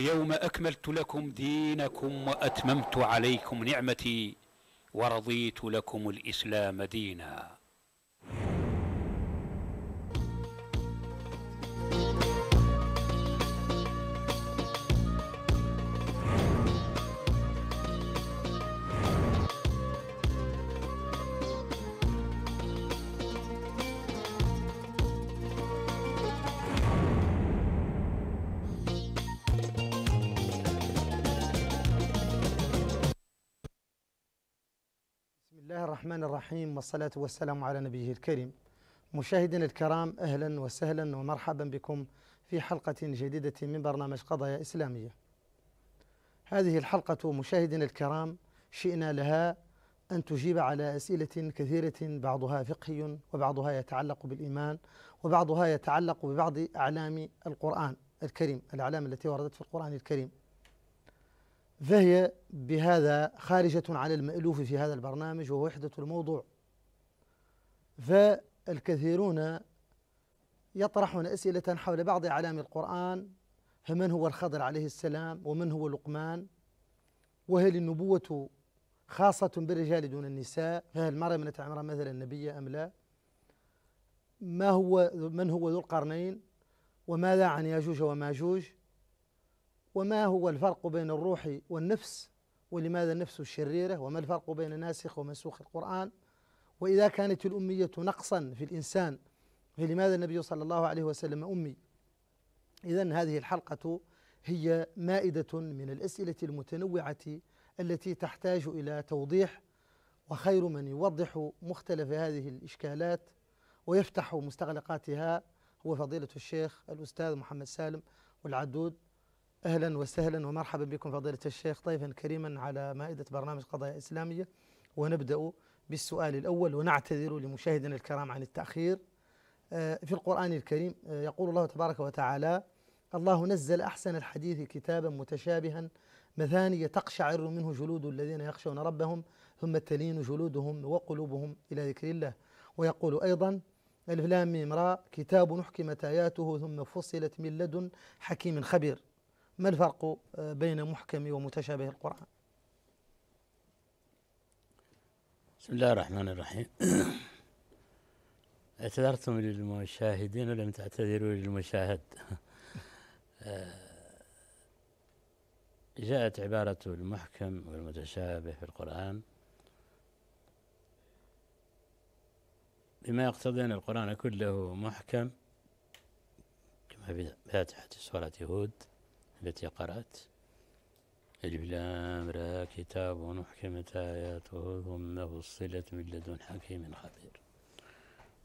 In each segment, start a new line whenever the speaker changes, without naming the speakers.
يوم أكملت لكم دينكم وأتممت عليكم نعمتي ورضيت لكم الإسلام ديناً
الرحمن الرحيم والصلاة والسلام على نبيه الكريم مشاهدينا الكرام أهلا وسهلا ومرحبا بكم في حلقة جديدة من برنامج قضايا إسلامية هذه الحلقة مشاهدينا الكرام شئنا لها أن تجيب على أسئلة كثيرة بعضها فقهي وبعضها يتعلق بالإيمان وبعضها يتعلق ببعض أعلام القرآن الكريم الأعلام التي وردت في القرآن الكريم فهي بهذا خارجة عن المألوف في هذا البرنامج وهو وحدة الموضوع فالكثيرون يطرحون أسئلة حول بعض أعلام القرآن فمن هو الخضر عليه السلام ومن هو لقمان وهل النبوة خاصة بالرجال دون النساء فهل مريم بنت عمران مثلا نبية أم لا ما هو من هو ذو القرنين وماذا عن ياجوج وماجوج وما هو الفرق بين الروح والنفس ولماذا النفس الشريرة وما الفرق بين ناسخ ومنسوخ القرآن وإذا كانت الأمية نقصا في الإنسان فلماذا النبي صلى الله عليه وسلم أمي إذا هذه الحلقة هي مائدة من الأسئلة المتنوعة التي تحتاج إلى توضيح وخير من يوضح مختلف هذه الإشكالات ويفتح مستغلقاتها هو فضيلة الشيخ الأستاذ محمد سالم والعدود أهلا وسهلا ومرحبا بكم فضيلة الشيخ ضيفا كريما على مائدة برنامج قضايا إسلامية ونبدأ بالسؤال الأول ونعتذر لمشاهدنا الكرام عن التأخير آه، في القرآن الكريم آه، يقول الله تبارك وتعالى الله نزل أحسن الحديث كتابا متشابها مثاني تقشعر منه جلود الذين يخشون ربهم ثم تلين جلودهم وقلوبهم إلى ذكر الله ويقول أيضا الف لام كتاب أحكمت آياته ثم فصلت من لدن حكيم خبير ما الفرق آه, بين محكم ومتشابه القرآن
بسم الله الرحمن الرحيم اعتذرتم للمشاهدين ولم تعتذروا للمشاهد آه، جاءت عبارة المحكم والمتشابه في القرآن بما يقتضي أن القرآن كله محكم كما في فاتحة سورة هود التي قرأت ألف لام را كتاب أحكمت آياته ثم فصلت من لدن حكيم خبير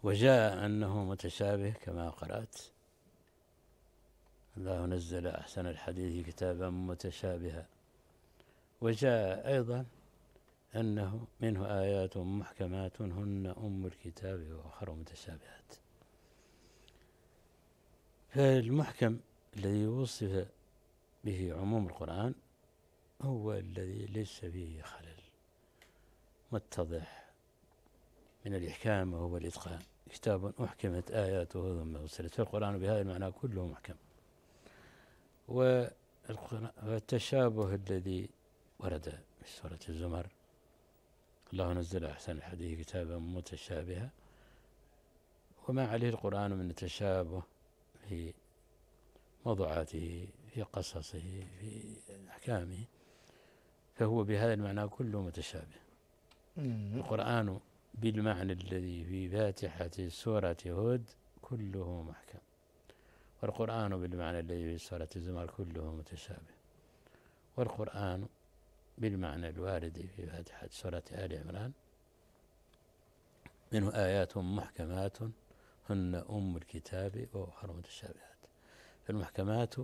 وجاء أنه متشابه كما قرأت الله نزل أحسن الحديث كتابا متشابها وجاء أيضا أنه منه آيات محكمات هن أم الكتاب وأخر متشابهات فالمحكم الذي وصف به عموم القرآن هو الذي ليس فيه خلل متضح من الإحكام وهو الإتقان كتاب أحكمت آياته ثم فصلت فالقرآن بهذا المعنى كله محكم والتشابه الذي ورد في سورة الزمر الله نزل أحسن الحديث كتابا متشابها وما عليه القرآن من التشابه في موضوعاته في قصصه في أحكامه فهو بهذا المعنى كله متشابه القرآن بالمعنى الذي في فاتحة سورة هود كله محكم والقرآن بالمعنى الذي في سورة الزمر كله متشابه والقرآن بالمعنى الوارد في فاتحة سورة آل عمران منه آيات محكمات هن أم الكتاب وأخر متشابهات فالمحكمات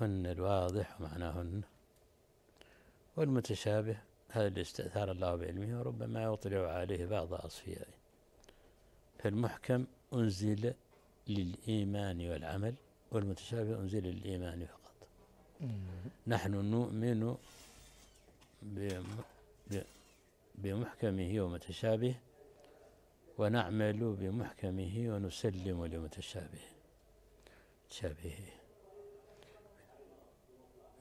هن الواضح ومعناهن والمتشابه هذا اللي استأثار الله بعلمه وربما يطلع عليه بعض أصفيائه فالمحكم أنزل للإيمان والعمل والمتشابه أنزل للإيمان فقط نحن نؤمن بمحكمه ومتشابه ونعمل بمحكمه ونسلم لمتشابهه شبهه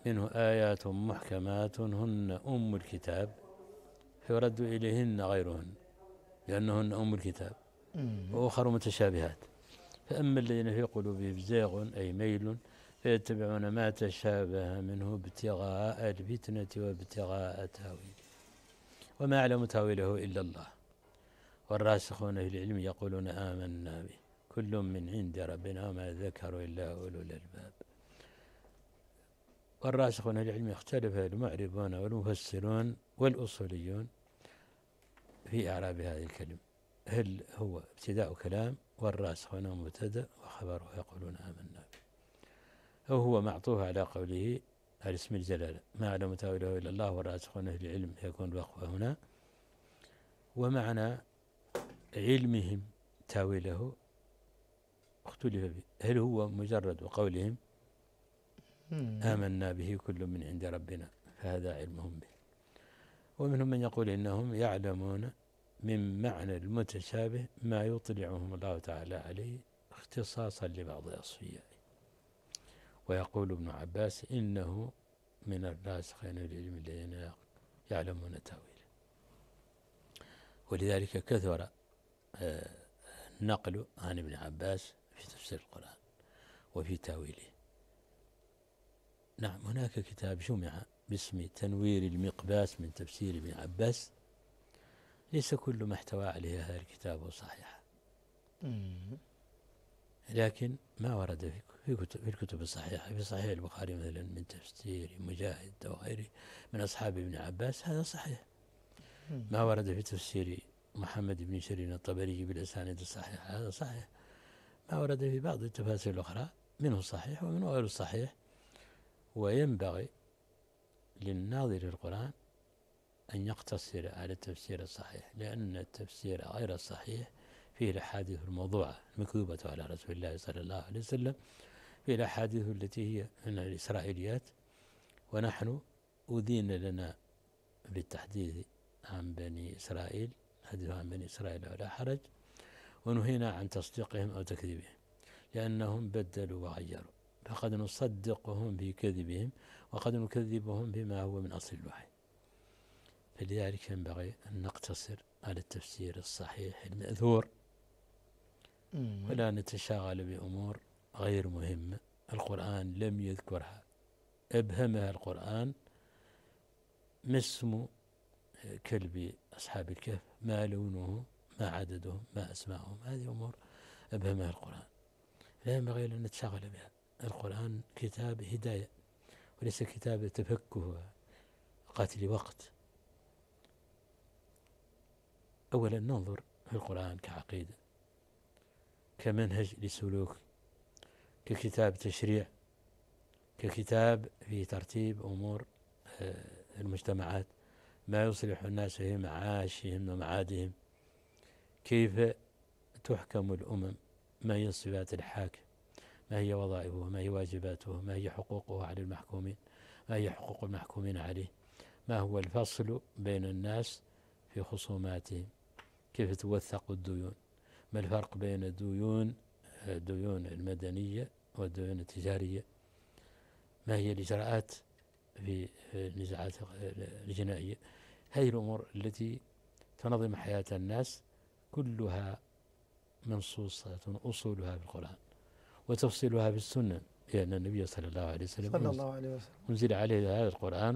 منه آيات محكمات هن أم الكتاب فيرد إليهن غيرهن لأنهن أم الكتاب وأخر متشابهات فأما الذين في قلوبهم زيغ أي ميل فيتبعون ما تشابه منه ابتغاء الفتنة وابتغاء تاويله وما يعلم تاويله إلا الله والراسخون في العلم يقولون آمنا به كل من عند ربنا وما ذكر إلا أولو الألباب والراسخون العلم اختلف المعربون والمفسرون والأصوليون في إعراب هذه الكلمة هل هو ابتداء كلام والراسخون مبتدأ وخبره يقولون آمنا به أو هو معطوف على قوله على اسم الجلالة ما علم تأويله إلا الله والراسخون في العلم يكون الوقف هنا ومعنى علمهم تأويله اختلف فيه هل هو مجرد قولهم آمنا به كل من عند ربنا فهذا علمهم به ومنهم من يقول إنهم يعلمون من معنى المتشابه ما يطلعهم الله تعالى عليه اختصاصا لبعض أصفيائه ويقول ابن عباس إنه من الراسخين العلم الذين يعلمون تأويله ولذلك كثر آه، النقل عن ابن عباس في تفسير القرآن وفي تاويله نعم هناك كتاب جمع باسم تنوير المقباس من تفسير ابن عباس ليس كل ما احتوى عليه هذا الكتاب صحيح لكن ما ورد في الكتب الصحيحة في صحيح البخاري مثلا من تفسير مجاهد أو غيره من أصحاب ابن عباس هذا صحيح ما ورد في تفسير محمد بن شرين الطبري بالأسانيد الصحيحة هذا صحيح ما ورد في بعض التفاسير الأخرى منه صحيح ومنه غير صحيح وينبغي للناظر القرآن أن يقتصر على التفسير الصحيح لأن التفسير غير الصحيح فيه الأحاديث الموضوعة المكذوبة على رسول الله صلى الله عليه وسلم فيه الأحاديث التي هي من الإسرائيليات ونحن أذين لنا بالتحديث عن بني إسرائيل حديث عن بني إسرائيل ولا حرج ونهينا عن تصديقهم أو تكذيبهم لأنهم بدلوا وغيروا فقد نصدقهم في كذبهم وقد نكذبهم بما هو من أصل الوحي فلذلك ينبغي أن نقتصر على التفسير الصحيح المأثور ولا نتشاغل بأمور غير مهمة القرآن لم يذكرها أبهمها القرآن ما اسم كلب أصحاب الكهف ما لونه ما عددهم ما أسمائهم هذه أمور أبهمها القرآن لا ينبغي أن نتشغل بها القرآن كتاب هداية وليس كتاب تفكه قاتل وقت أولا ننظر في القرآن كعقيدة كمنهج لسلوك ككتاب تشريع ككتاب في ترتيب أمور آه، المجتمعات ما يصلح الناس في معاشهم ومعادهم كيف تحكم الأمم ما هي صفات الحاكم ما هي وظائفه ما هي واجباته ما هي حقوقه على المحكومين ما هي حقوق المحكومين عليه ما هو الفصل بين الناس في خصوماتهم كيف توثق الديون ما الفرق بين الديون الديون المدنية والديون التجارية ما هي الإجراءات في النزاعات الجنائية هذه الأمور التي تنظم حياة الناس كلها منصوصة أصولها في القرآن وتفصيلها في السنة لأن النبي صلى الله عليه وسلم صلى الله عليه وسلم أنزل عليه هذا القرآن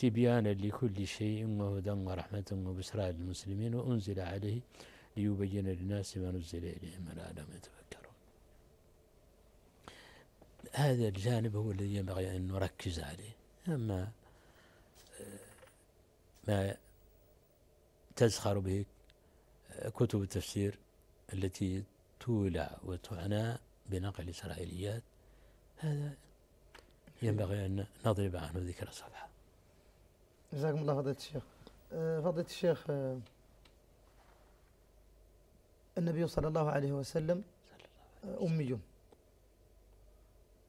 تبيانا لكل شيء وهدى ورحمة وبشرى للمسلمين وأنزل عليه ليبين للناس ما نزل إليهم لعلهم يتفكرون هذا الجانب هو الذي ينبغي أن نركز عليه أما آه، ما تزخر به كتب التفسير التي تولع وتعنى بنقل الإسرائيليات هذا ينبغي أن نضرب عنه ذكر صفحة
جزاكم الله فضيلة الشيخ أه، فضيلة الشيخ أه، النبي صلى الله عليه وسلم أمي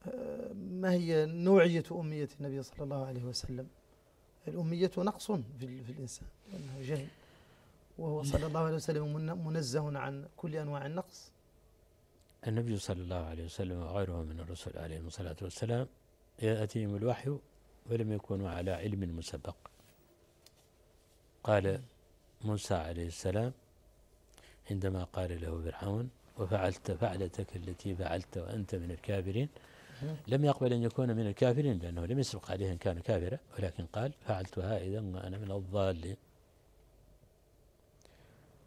أه، ما هي نوعية أمية النبي صلى الله عليه وسلم الأمية نقص في الإنسان جهل وهو صلى الله عليه وسلم منزه عن كل أنواع النقص
النبي صلى الله عليه وسلم وغيره من الرسل عليهم الصلاة والسلام يأتيهم الوحي ولم يكونوا على علم مسبق قال موسى عليه السلام عندما قال له فرعون وفعلت فعلتك التي فعلت وأنت من الكافرين لم يقبل أن يكون من الكافرين لأنه لم يسبق عليه أن كان كافرا ولكن قال فعلتها إذا وأنا من الضالين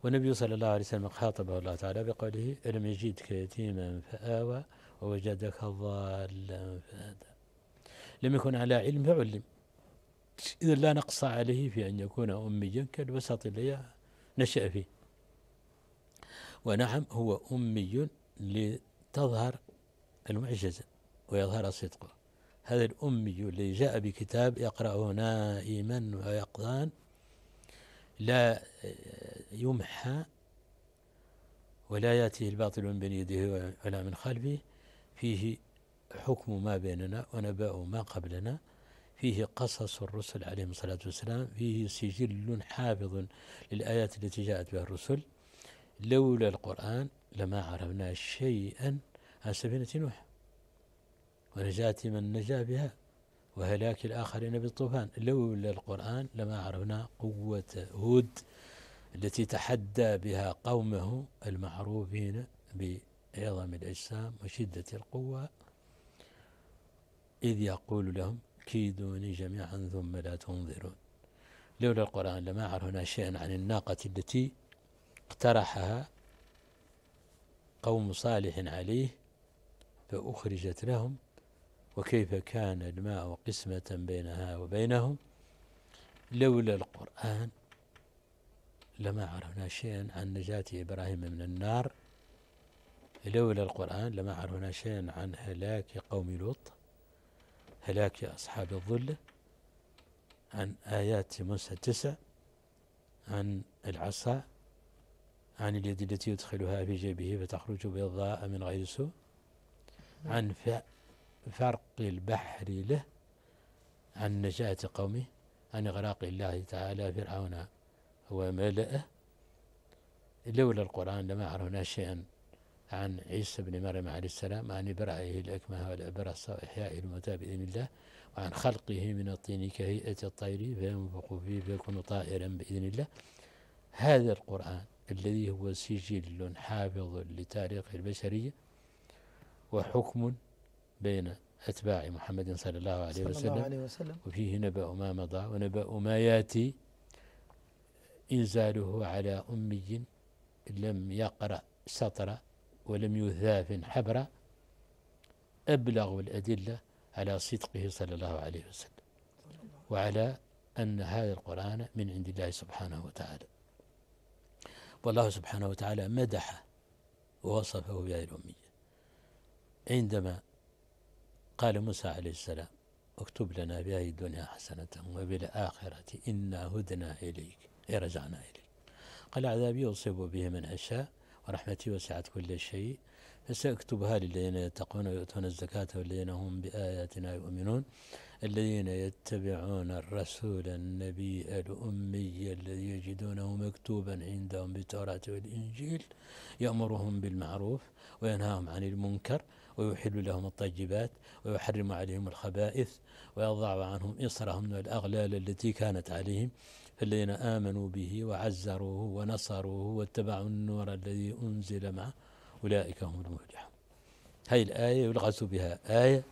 والنبي صلى الله عليه وسلم خاطبه الله تعالى بقوله ألم يجدك يتيما فآوى ووجدك ضالا فهدى لم يكن على علم فعلم إذا لا نقص عليه في أن يكون أميا كالوسط الذي نشأ فيه ونعم هو أمي لتظهر المعجزة ويظهر صدقه هذا الأمي الذي جاء بكتاب يقرأه نائما ويقظان لا يمحى ولا ياتيه الباطل من بين يديه ولا من خلفه فيه حكم ما بيننا ونباء ما قبلنا فيه قصص الرسل عليهم الصلاة والسلام فيه سجل حافظ للآيات التي جاءت بها الرسل لولا القرآن لما عرفنا شيئا عن سفينة نوح ونجاة من نجا بها وهلاك الآخرين بالطوفان لولا القرآن لما عرفنا قوة هود التي تحدى بها قومه المعروفين بعظم الأجسام وشدة القوة إذ يقول لهم كيدوني جميعا ثم لا تنظرون لولا القرآن لما عرفنا شيئا عن الناقة التي اقترحها قوم صالح عليه فأخرجت لهم وكيف كان الماء قسمة بينها وبينهم لولا القرآن لما عرفنا شيئا عن نجاة إبراهيم من النار لولا القرآن لما عرفنا شيئا عن هلاك قوم لوط هلاك أصحاب الظل عن آيات موسى التسع عن العصا عن اليد التي يدخلها في جيبه فتخرج بيضاء من غير سوء عن فرق البحر له عن نجاة قومه عن إغراق الله تعالى فرعون وملأه لولا القرآن لما عرفنا شيئا عن عيسى بن مريم عليه السلام عن إبرائه الأكمه والأبرص وإحيائه الموتى بإذن الله وعن خلقه من الطين كهيئة الطير فينفق فيه فيكون طائرا بإذن الله هذا القرآن الذي هو سجل حافظ لتاريخ البشرية وحكم بين أتباع محمد صلى الله عليه, صلى وسلم, الله عليه وسلم وفيه نبأ ما مضى ونبأ ما ياتي إنزاله على أمي لم يقرأ سطرا ولم يثاف حبرا أبلغ الأدلة على صدقه صلى الله عليه وسلم وعلى أن هذا القرآن من عند الله سبحانه وتعالى والله سبحانه وتعالى مدحه ووصفه بهذه الأمية عندما قال موسى عليه السلام اكتب لنا بهذه الدنيا حسنة وبالآخرة إنا هدنا إليك إن رجعنا إليه قال عذابي أصيب به من أشاء ورحمتي وسعت كل شيء فسأكتبها للذين يتقون ويؤتون الزكاة والذين هم بآياتنا يؤمنون الذين يتبعون الرسول النبي الأمي الذي يجدونه مكتوبا عندهم بالتوراة والإنجيل يأمرهم بالمعروف وينهاهم عن المنكر ويحل لهم الطيبات ويحرم عليهم الخبائث ويضع عنهم إصرهم والأغلال التي كانت عليهم الذين آمنوا به وعزروه ونصروه واتبعوا النور الذي أنزل معه أولئك هم المفلحون هذه الآية يلغز بها آية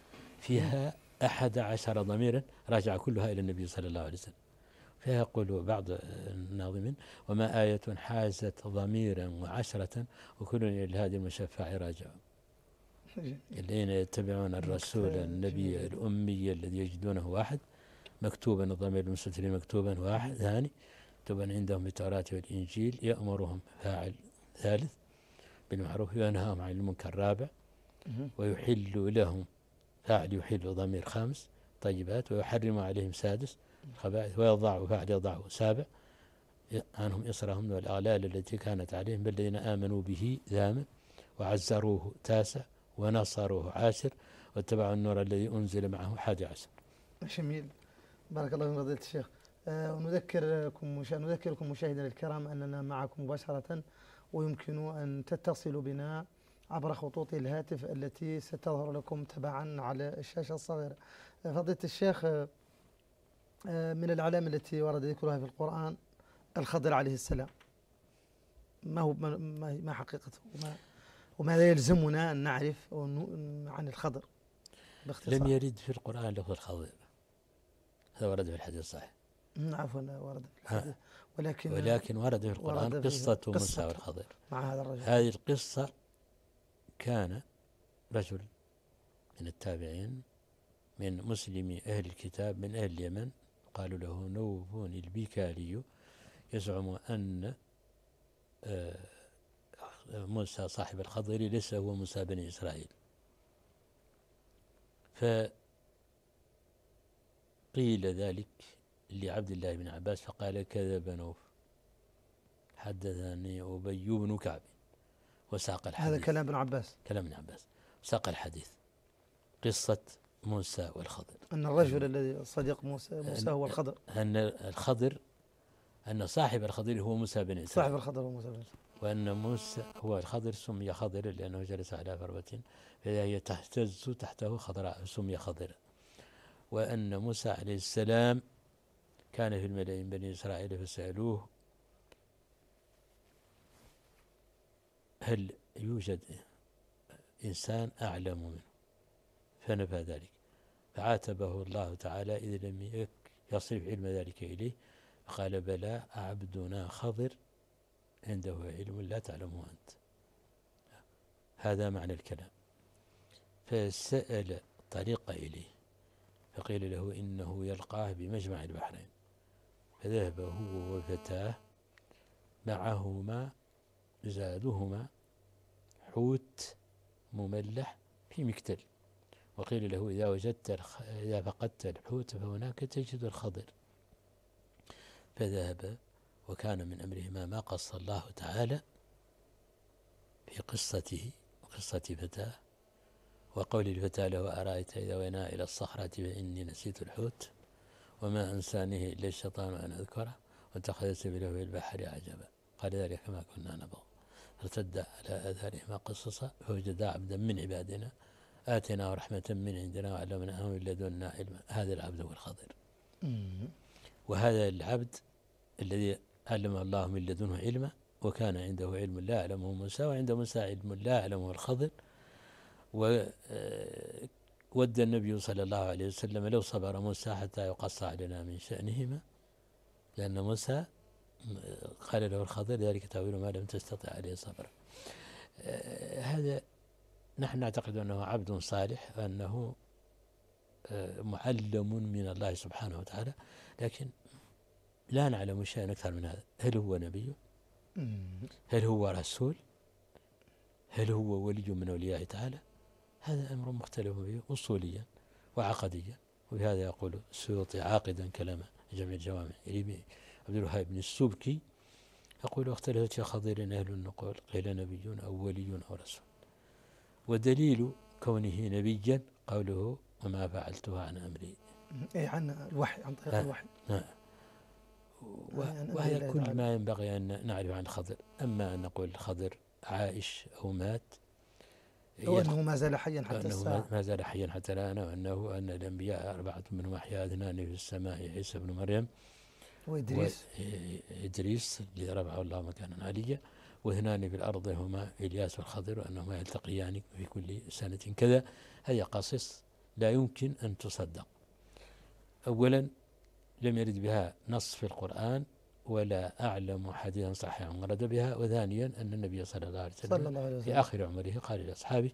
فيها أحد عشر ضميرا راجع كلها إلى النبي صلى الله عليه وسلم فيقول بعض الناظمين وما آية حازت ضميرا وعشرة وكل إلى هذه المشفع راجع الذين يتبعون الرسول النبي الأمي الذي يجدونه واحد مكتوبا الضمير المستتر مكتوبا واحد ثاني مكتوبا عندهم بالتوراة والإنجيل يأمرهم فاعل ثالث بالمعروف وينهاهم عن المنكر رابع ويحل لهم فاعل يحل ضمير خامس طيبات ويحرم عليهم سادس الخبائث ويضع فاعل يضع سابع عنهم إصرهم والأغلال التي كانت عليهم بالذين آمنوا به ثامن وعزروه تاسع ونصروه عاشر واتبعوا النور الذي أنزل معه حادي عشر
جميل بارك الله فيكم فضيلة الشيخ آه، نذكركم مشا... نذكركم مشاهدينا الكرام أننا معكم مباشرة ويمكن أن تتصلوا بنا عبر خطوط الهاتف التي ستظهر لكم تبعا على الشاشة الصغيرة آه، فضيلة الشيخ آه، من العلامة التي ورد ذكرها في القرآن الخضر عليه السلام ما هو ما حقيقته وما وماذا يلزمنا أن نعرف عن الخضر باختصار لم يرد
في القرآن له الخضر هذا ورد في الحديث صحيح
نعم، عفوا ورد في الحديث ولكن ولكن ورد في القرآن ورد في قصة موسى والخضر مع هذا الرجل
هذه القصة كان رجل من التابعين من مسلمي أهل الكتاب من أهل اليمن قالوا له نوف البكالي يزعم أن آه، موسى صاحب الخضر ليس هو موسى بني إسرائيل ف قيل ذلك لعبد الله بن عباس فقال كذب نوف حدثني أبي بن كعب وساق الحديث
هذا كلام ابن عباس
كلام ابن عباس ساق الحديث قصة موسى والخضر
أن الرجل أن الذي صديق موسى موسى هو الخضر
أن الخضر أن صاحب الخضر هو موسى بن إسحاق صاحب الخضر هو موسى بن إسحاق وأن موسى هو الخضر سمي خضر لأنه جلس على فربة فإذا هي تهتز تحته خضراء سمي خضرا وأن موسى عليه السلام كان في الملأ من بني إسرائيل فسألوه هل يوجد إنسان أعلم منه فنفى ذلك فعاتبه الله تعالى إذ لم يصرف علم ذلك إليه قال بلى عبدنا خضر عنده علم لا تعلمه أنت هذا معنى الكلام فسأل طريق إليه فقيل له إنه يلقاه بمجمع البحرين فذهب هو وفتاه معهما زادهما حوت مملح في مكتل وقيل له إذا وجدت إذا فقدت الحوت فهناك تجد الخضر فذهب وكان من أمرهما ما قص الله تعالى في قصته وقصة فتاه وقول الفتى له أرأيت إذا وينا إلى الصخرة فإني نسيت الحوت وما أنسانيه إلا الشيطان أن أذكره واتخذ سبيله في البحر عجبا قال ذلك ما كنا نبغى ارتد على آثارهما قصصا فوجدا عبدا من عبادنا آتيناه رحمة من عندنا وعلمناه من لدنا علما هذا العبد هو الخضر وهذا العبد الذي علمه الله من لدنه علما وكان عنده علم لا يعلمه موسى وعند موسى علم لا يعلمه الخضر وود آه، النبي صلى الله عليه وسلم لو صبر موسى حتى يقص علينا من شأنهما لأن موسى قال آه، له الخضر ذلك تأويل ما لم تستطع عليه صبرا آه، هذا نحن نعتقد أنه عبد صالح وأنه معلم من الله سبحانه وتعالى لكن لا نعلم شيئا أكثر من هذا هل هو نبي هل هو رسول هل هو ولي من أوليائه تعالى هذا أمر مختلف فيه أصوليا وعقديا وبهذا يقول السيوطي عاقدا كلام جمع الجوامع عبد الوهاب بن السبكي يقول اختلفت يا خضير أهل النقول قيل نبي أو ولي أو رسول ودليل كونه نبيا قوله وما فعلتها عن أمري
أي عن الوحي عن طريق آه، الوحي نعم وهذا كل
ما ينبغي أن نعرف عن خضر أما أن نقول خضر عائش أو مات أو أنه ما زال حيا حتى الساعة ما زال حيا حتى الآن وأنه أن الأنبياء أربعة منهم أحياء اثنان في السماء عيسى بن مريم وإدريس وإدريس الذي رفعه الله مكانا عليا واثنان في الأرض هما إلياس والخضر وأنهما يلتقيان في كل سنة كذا هذه قصص لا يمكن أن تصدق أولا لم يرد بها نص في القرآن ولا أعلم حديثا صحيحا ورد بها وثانيا أن النبي صلى الله عليه وسلم في آخر عمره قال لأصحابه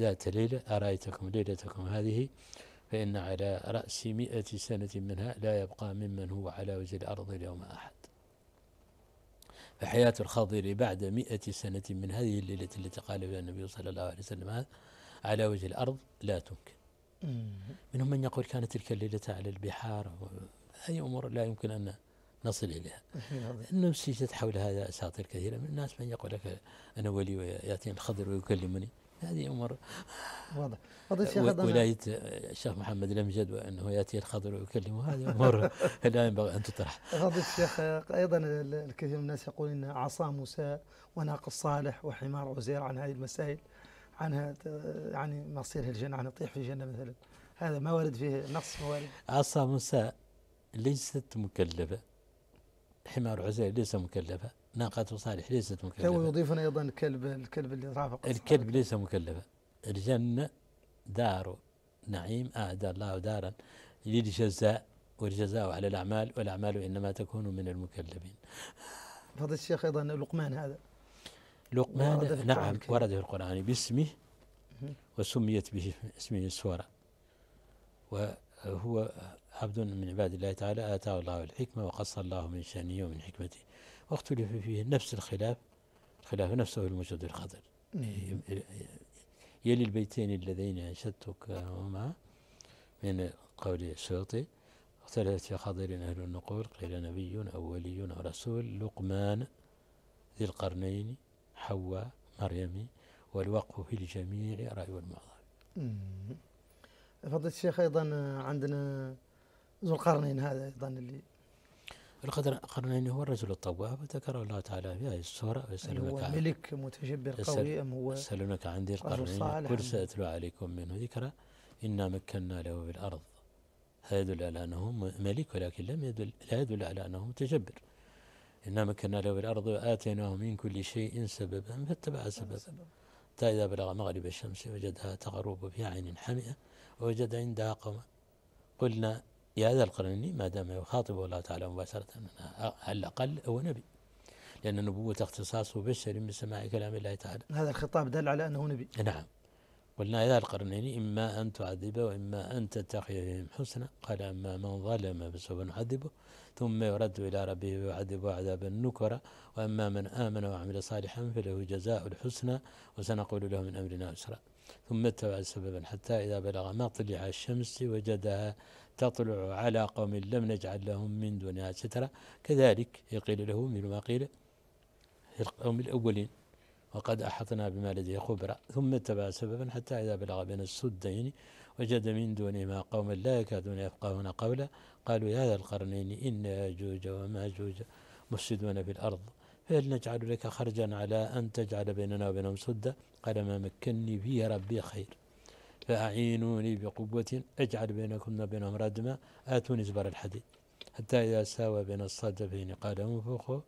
ذات ليلة أرأيتكم ليلتكم هذه فإن على رأس مئة سنة منها لا يبقى ممن هو على وجه الأرض اليوم أحد فحياة الخضر بعد مئة سنة من هذه الليلة التي قال بها النبي صلى الله عليه وسلم هذا على وجه الأرض لا تمكن منهم من يقول كانت تلك الليلة على البحار هذه أمور لا يمكن أن نصل إليها نعم. أنه حول هذا أساطير كثيرة من الناس من يقول لك أنا ولي ويأتيني الخضر ويكلمني هذه امور
واضح الشيخ ولايه
الشيخ محمد الامجد وانه ياتي الخضر ويكلمه هذه امور لا ينبغي ان تطرح
فضل الشيخ ايضا الكثير من الناس يقول ان عصا موسى وناقص صالح وحمار عزير عن هذه المسائل عنها يعني مصيرها الجنه عن يطيح في الجنه مثلا هذا ما ورد فيه نص موارد
عصا موسى ليست مكلفه حمار عزيز ليس مكلفا ناقة صالح ليست مكلفة تو يضيفنا
أيضا الكلب الكلب اللي
رافق الكلب ليس مكلفا الجنة دار نعيم أعدى آه، الله دارا للجزاء والجزاء على الأعمال والأعمال إنما تكون من المكلفين
فضل الشيخ أيضا لقمان هذا
لقمان ورد نعم ورد في القرآن باسمه وسميت به اسمه السورة وهو عبد من عباد الله تعالى آتاه الله الحكمة وقص الله من شأنه ومن حكمته واختلف فيه نفس الخلاف الخلاف نفسه الموجود الخضر يلي البيتين اللذين أنشدتك هما من قول الشرطي اختلفت في خضر أهل النقول قيل نبي أو ولي أو رسول لقمان ذي القرنين حواء مريم والوقف في الجميع رأي المعظم
فضلت الشيخ أيضا عندنا ذو القرنين هذا أيضا اللي
القدر هو الرجل الطواب ذكر الله تعالى في هذه آية السورة يسألونك هو ملك متجبر قوي أم هو يسألونك عن ذي القرنين قل سأتلو عليكم منه ذكرى إنا مكنا له في الأرض هذا يدل على أنه ملك ولكن لم يدل لا يدل على أنه متجبر إنا مكنا له في الأرض وآتيناه من كل شيء سببا فاتبع سببا حتى إذا بلغ مغرب الشمس وجدها تغرب في عين حمئة ووجد عندها قوما قلنا يا ذا القرنين ما دام يخاطب الله تعالى مباشرة على الأقل هو نبي لأن النبوة اختصاصه بشر من سماع كلام الله تعالى
هذا الخطاب دل على أنه نبي
نعم قلنا يا ذا القرنين إما أن تعذب وإما أن تتخذ حسنا قال أما من ظلم فسوف نعذبه ثم يرد إلى ربه ويعذبه عذابا نكرا وأما من آمن وعمل صالحا فله جزاء الحسنى وسنقول له من أمرنا يسرا ثم اتبع سببا حتى إذا بلغ مطلع الشمس وجدها تطلع على قوم لم نجعل لهم من دونها سترا كذلك يقيل له من ما قيل في القوم الأولين وقد أحطنا بما لديه خبرا ثم اتبع سببا حتى إذا بلغ بين السدين وجد من دونهما قوما لا يكادون يفقهون قولا قالوا يا ذا القرنين إن ياجوج وماجوج مفسدون في الأرض فهل نجعل لك خرجا على أن تجعل بيننا وبينهم سدا قال ما مكني فيه ربي خير فأعينوني بقوة أجعل بينكم وبينهم ردما آتوني زبر الحديد حتى إذا ساوى بين الصدفين قال انفخوا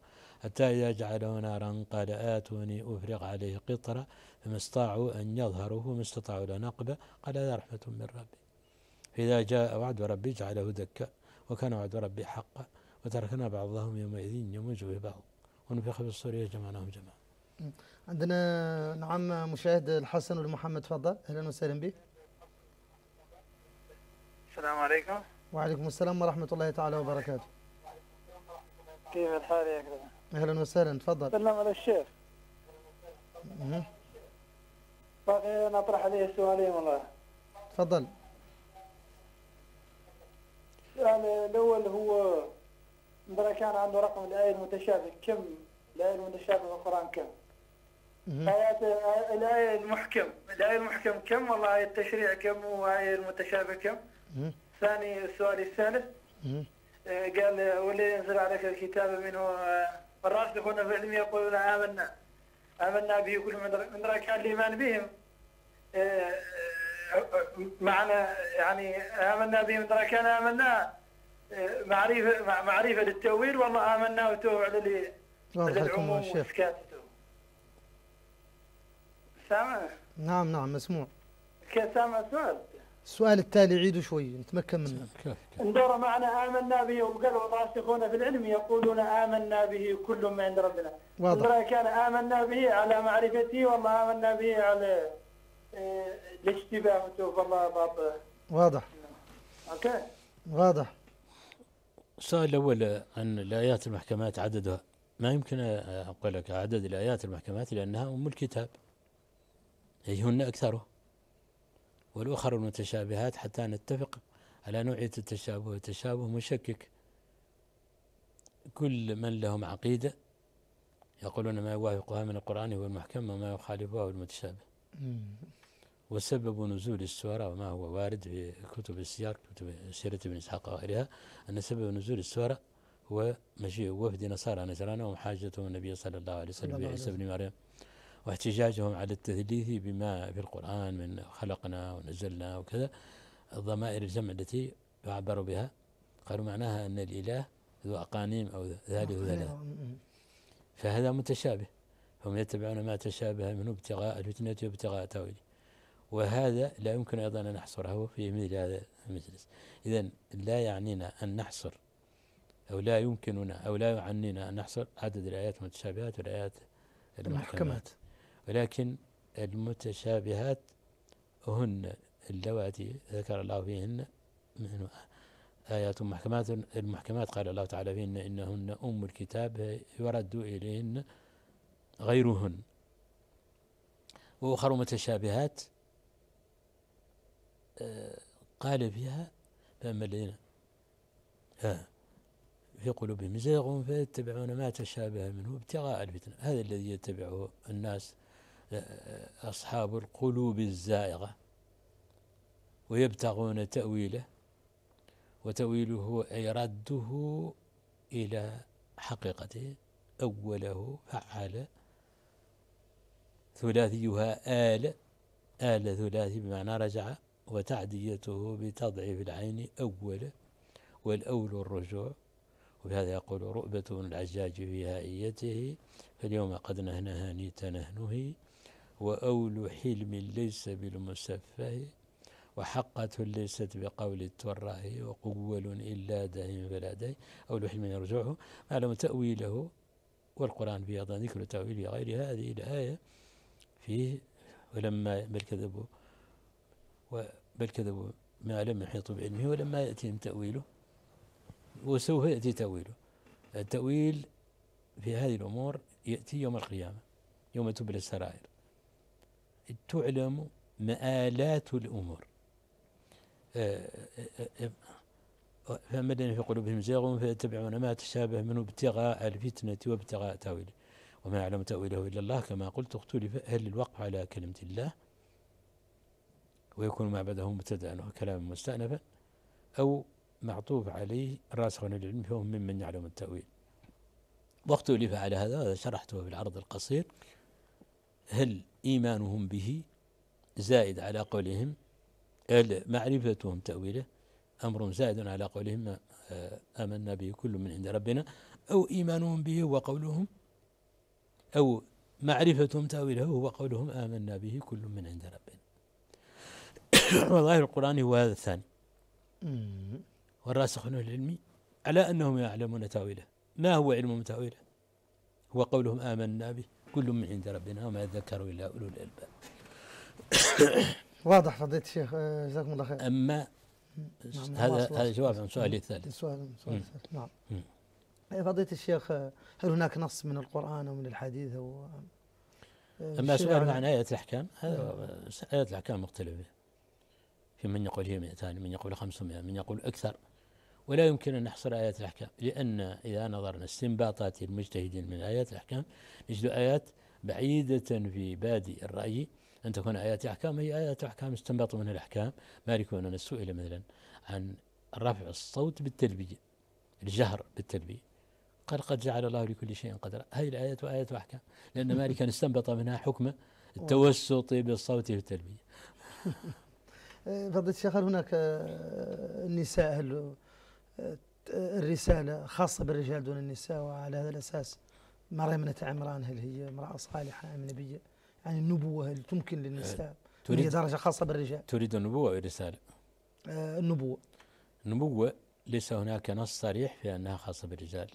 حتى إذا جعله نارا قال آتوني أفرغ عليه قطرة فما استطاعوا أن يظهروه ما استطاعوا له نقبة قال هذا رحمة من ربي فإذا جاء وعد ربي جعله دكا وكان وعد ربي حقا وتركنا بعضهم يومئذ يموج في بعض ونفخ في الصور جمعناهم جمعا
عندنا نعم مشاهد الحسن والمحمد تفضل اهلا وسهلا بك
السلام عليكم
وعليكم السلام ورحمة الله تعالى وبركاته
كيف الحال يا أكرم
أهلا وسهلا تفضل سلم على الشيخ
باقي أنا أطرح عليه سؤالين والله تفضل يعني الأول هو إذا كان عنده رقم الآية المتشابه كم الآية المتشابه في القرآن كم؟ آيات آية- الآية المحكم الآية المحكم كم والله آية التشريع كم وآية المتشابه كم؟ ثاني السؤال الثالث آه، قال واللي انزل عليك الكتاب منه آه، الراسخون في العلم يقولون امنا امنا به كل من ركع الايمان بهم آه، معنى يعني امنا من تركنا امنا معرفه معرفه للتاويل والله امنا وتوب على
للعموم واسكاته سامع نعم نعم مسموع كان سامع السؤال السؤال التالي عيده شوي نتمكن منه
اندور معنا آمنا به وقال الراسخون في العلم يقولون آمنا به كل ما عند ربنا واضح كان آمنا به على معرفته وما آمنا به على آه، الاشتباه فما الله واضح اوكي
واضح
السؤال الأول عن الآيات المحكمات عددها ما يمكن أقول لك عدد الآيات المحكمات لأنها أم الكتاب هي هن أكثرها والأخر المتشابهات حتى نتفق على نوعية التشابه والتشابه مشكك كل من لهم عقيدة يقولون ما يوافقها من القرآن هو المحكم وما يخالفها هو المتشابه وسبب نزول السورة وما هو وارد في كتب السياق كتب سيرة ابن إسحاق وغيرها أن سبب نزول السورة هو مجيء وفد نصارى نجران ومحاجتهم النبي صلى الله عليه وسلم بعيسى بن مريم واحتجاجهم على التثليث بما في القرآن من خلقنا ونزلنا وكذا الضمائر الجمع التي عبروا بها قالوا معناها أن الإله ذو أقانيم أو ذلك ثلاث فهذا متشابه هم يتبعون ما تشابه منه ابتغاء الفتنة وابتغاء تأويله وهذا لا يمكن أيضا أن نحصره في مثل هذا المجلس إذا لا يعنينا أن نحصر أو لا يمكننا أو لا يعنينا أن نحصر عدد الآيات المتشابهات والآيات المحكمات ولكن المتشابهات هن اللواتي ذكر الله فيهن من آيات محكمات المحكمات قال الله تعالى فيهن إنهن أم الكتاب يرد إليهن غيرهن وأخر متشابهات آه، قال فيها فأما الذين آه، في قلوبهم زيغ فيتبعون ما تشابه منه ابتغاء الفتنة هذا الذي يتبعه الناس أصحاب القلوب الزائغة ويبتغون تأويله وتأويله أي رده إلى حقيقته أوله فعل ثلاثيها آل آل ثلاثي بمعنى رجع وتعديته بتضعيف العين أول والأول الرجوع وبهذا يقول رؤبة العجاج في هائيته فاليوم قد نهنها نيت نهنه وأول حلم ليس بالمسفه وحقة ليست بقول التراه وقول إلا دهن فلا دهن أول حلم يرجعه معلوم تأويله والقرآن في أيضا ذكر في غير هذه الآية فيه ولما بل كذبوا بل كذبوا ما لم يحيطوا بعلمه ولما يأتيهم تأويله وسوف يأتي تأويله التأويل في هذه الأمور يأتي يوم القيامة يوم تبلى السرائر تعلم مآلات الأمور فما في قلوبهم زيغ فيتبعون ما تشابه منه ابتغاء الفتنة وابتغاء تاويله وما يعلم تأويله إلا الله كما قلت اختلف أهل الوقف على كلمة الله ويكون ما بعده مبتدأ وكلاما مستأنفا أو معطوف عليه راسخون العلم فهم ممن يعلم التأويل واختلف على هذا هذا شرحته في العرض القصير هل إيمانهم به زائد على قولهم هل معرفتهم تأويله أمر زائد على قولهم آه، آمنا به كل من عند ربنا أو إيمانهم به وقولهم أو معرفتهم تأويله هو قولهم آمنا به كل من عند ربنا والله القرآن هو هذا الثاني والراسخون العلمي على أنهم يعلمون تأويله ما هو علم تأويله هو قولهم آمنا به كل من عند ربنا وما ذكروا إلا أولو الألباب
واضح فضيلة الشيخ آه، جزاكم الله خير أما
نعم، نعم، هذا هذا جواب عن سؤالي الثالث السؤال نعم، السؤال الثالث نعم
إيه، فضيلة الشيخ آه، هل هناك نص من القرآن أو من الحديث أو آه، أما سؤال عن آية الأحكام هذا
آية الأحكام مختلفة في من يقول هي 200 من يقول 500 من يقول أكثر ولا يمكن أن نحصر آيات الأحكام لأن إذا نظرنا استنباطات المجتهدين من آيات الأحكام نجد آيات بعيدة في بادي الرأي أن تكون آيات أحكام هي آيات أحكام استنباط منها الأحكام مالك بن سئل مثلا عن رفع الصوت بالتلبية الجهر بالتلبية قال قد جعل الله لكل شيء قدرا هذه الآيات وآيات أحكام لأن مالكا استنبط منها حكم التوسط بالصوت في التلبية
فضيلة الشيخ هناك نساء الرسالة خاصة بالرجال دون النساء وعلى هذا الأساس مريم بنت عمران هل هي امرأة صالحة أم نبية يعني النبوة هل تمكن للنساء أه، تريد هي درجة خاصة
بالرجال تريد النبوة أو الرسالة؟
أه، النبوة
النبوة ليس هناك نص صريح في أنها خاصة بالرجال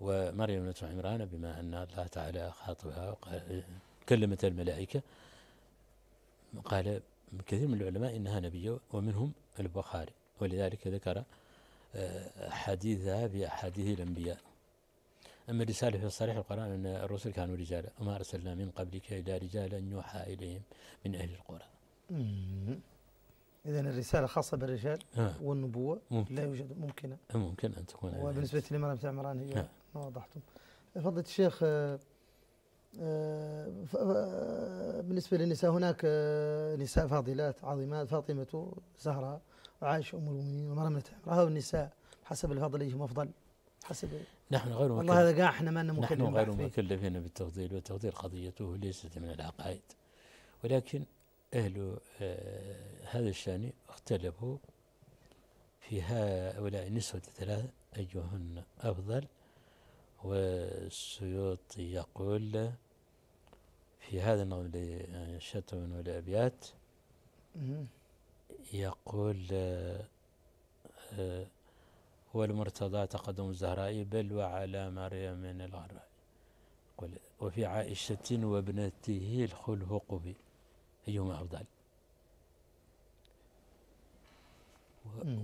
ومريم بنت عمران بما أن الله تعالى خاطبها كلمت الملائكة قال كثير من العلماء إنها نبية ومنهم البخاري ولذلك ذكر حديثها بأحاديث الأنبياء أما الرسالة في صريح القرآن أن الرسل كانوا رجالا وما أرسلنا من قبلك إلا رجالا يوحى إليهم من أهل القرى
إذا الرسالة خاصة بالرجال والنبوة ممكن. لا يوجد ممكنة ممكن أن تكون وبالنسبة لمرأة عمران هي ما وضحتم فضلت الشيخ آه، بالنسبة للنساء هناك آه، نساء فاضلات عظيمات فاطمة زهرة وعائشة أم المؤمنين ومرمة هؤلاء النساء حسب الفضل أيهم أفضل حسب نحن غير والله هذا قاع احنا ما مكلفين نحن غير
مكلفين بالتفضيل والتفضيل قضيته ليست من العقائد ولكن أهل آه، هذا الشأن اختلفوا في هؤلاء النسوة الثلاثة أيهن أفضل والسيوطي يقول في هذا النظم اللي أنشدته من الأبيات يقول آه، والمرتضى تقدم الزهراء بل وعلى مريم من الغراء وفي عائشة وابنته الخلف قبي أيهما أفضل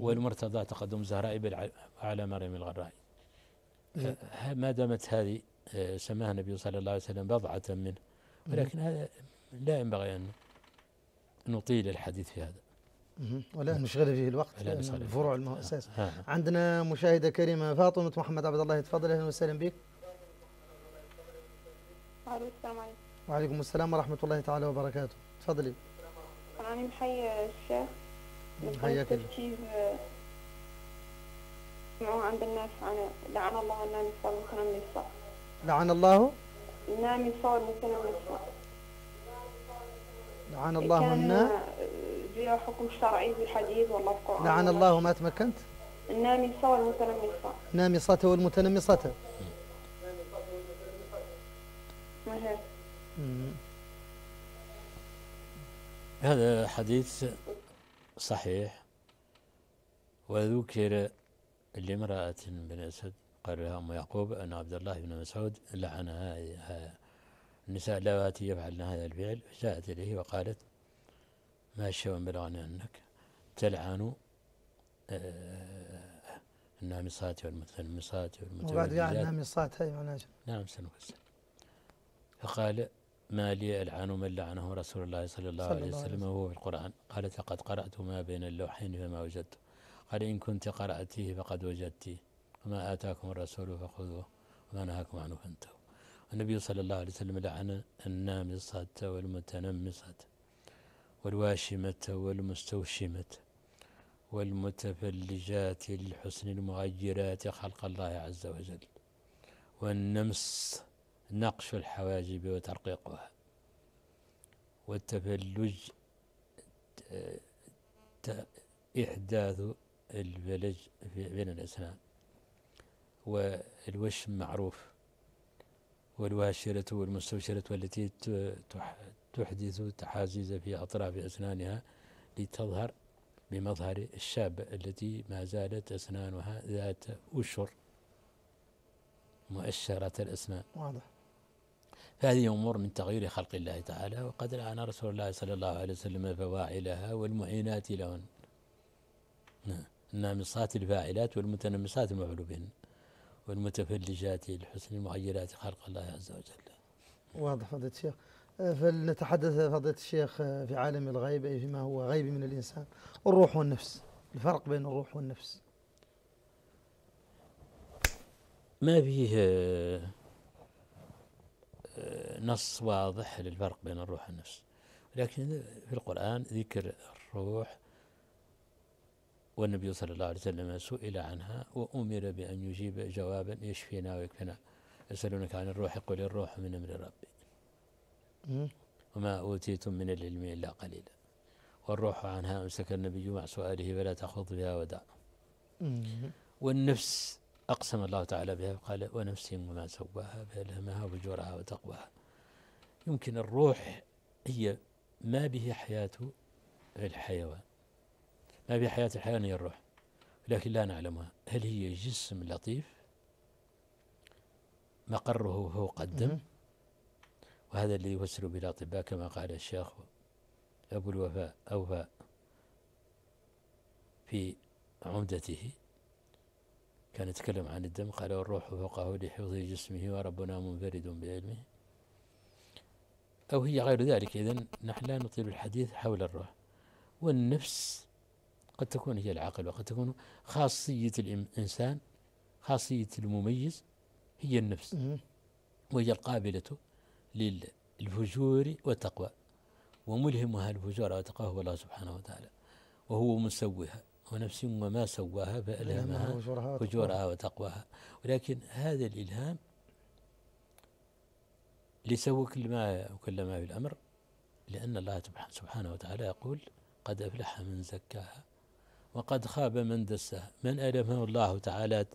والمرتضى تقدم بل على مريم الغراء إيه. ما دامت هذه آه، سماها النبي صلى الله عليه وسلم بضعة منه ولكن هذا لا ينبغي أن نطيل الحديث في هذا
ولا نشغل فيه الوقت لا الفروع المؤسسة آه. اساس عندنا مشاهده كريمه فاطمه محمد عبد الله تفضل اهلا وسهلا بك
السلام عليكم
وعليكم السلام ورحمه الله تعالى وبركاته تفضلي
انا محيي الشيخ حياك الله عند الناس أنا لعن الله النامي الصور
مثلا من لعن الله
النامي الصور مثلا من
لعن الله النام
فيها حكم شرعي في الحديث والله في القرآن لعن
الله ما تمكنت
النامصة والمتنمصة
النامصة والمتنمصة
هذا حديث صحيح وذكر لامرأة بن أسد قال لها أم يعقوب أن عبد الله بن مسعود لعن النساء اللواتي يفعلن هذا الفعل جاءت إليه وقالت ما الشيء بلغنا أنك تلعن آه، النامصات والمتنمصات والمتنمصات وبعد النامصات
هي معناها نعم سنفسر
فقال ما لي ألعن من لعنه رسول الله صلى الله صلى عليه وسلم وهو في القرآن قالت لقد قرأت ما بين اللوحين فما وجدته قال إن كنت قرأتيه فقد وجدتيه وما آتاكم الرسول فخذوه وما نهاكم عنه فانتهوا النبي صلى الله عليه وسلم لعن النامصة والمتنمصة والواشمة والمستوشمة والمتفلجات للحسن المغيرات خلق الله عز وجل والنمس نقش الحواجب وترقيقها والتفلج إحداث البلج بين الأسنان والوشم معروف والواشرة والمستوشرة والتي تحدث تحازيز في أطراف أسنانها لتظهر بمظهر الشابة التي ما زالت أسنانها ذات أشر مؤشرة الأسنان واضح فهذه أمور من تغيير خلق الله تعالى وقد لعن رسول الله صلى الله عليه وسلم فواعلها والمعينات لهن نعم النامصات الفاعلات والمتنمصات المفعول بهن والمتفلجات لحسن المعيرات خلق الله عز وجل
واضح فضيلة الشيخ آه، فلنتحدث فضيلة الشيخ آه، في عالم الغيب أي فيما هو غيب من الإنسان الروح والنفس الفرق بين الروح والنفس
ما فيه آه، نص واضح للفرق بين الروح والنفس لكن في القرآن ذكر الروح والنبي صلى الله عليه وسلم سئل عنها وأمر بأن يجيب جوابا يشفينا ويكفينا يسألونك عن الروح قل الروح من أمر
ربي
وما أوتيتم من العلم إلا قليلا والروح عنها أمسك النبي مع سؤاله فلا تخوض بها ودع والنفس أقسم الله تعالى بها قال ونفس وما سواها فألهمها وجورها وتقواها يمكن الروح هي ما به حياة الحيوان ما في حياة الحيوانية الروح لكن لا نعلمها هل هي جسم لطيف مقره فوق الدم وهذا اللي يفسر الأطباء كما قال الشيخ أبو الوفاء أوفاء في عمدته كان يتكلم عن الدم قال والروح فوقه لحفظ جسمه وربنا منفرد بعلمه أو هي غير ذلك إذا نحن لا نطيل الحديث حول الروح والنفس قد تكون هي العقل وقد تكون خاصية الإنسان خاصية المميز هي النفس وهي القابلة للفجور والتقوى وملهمها الفجور والتقوى هو الله سبحانه وتعالى وهو مسويها ونفس وما سواها فألهمها فجورها وتقواها ولكن هذا الإلهام لسوى كل ما وكل ما في الأمر لأن الله سبحانه وتعالى يقول قد أفلح من زكاها وقد خاب من دسها من ألهمه الله تعالى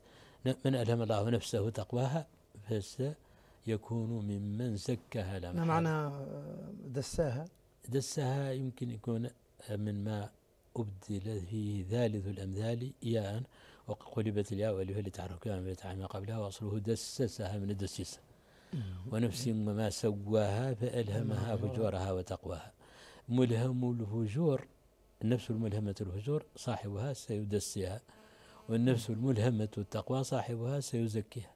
من ألهم الله نفسه تقواها فسيكون ممن زكها لما ما
معنى دساها؟
دساها يمكن يكون من ما أبدل فيه ذالث الأمثال ياء وقلبت الياء واليه لتعرف من ما قبلها وأصله دسسها من الدسيسة ونفس ما سواها فألهمها فجورها وتقواها ملهم الفجور النفس الملهمة الهجور صاحبها سيدسيها والنفس الملهمة التقوى صاحبها سيزكيها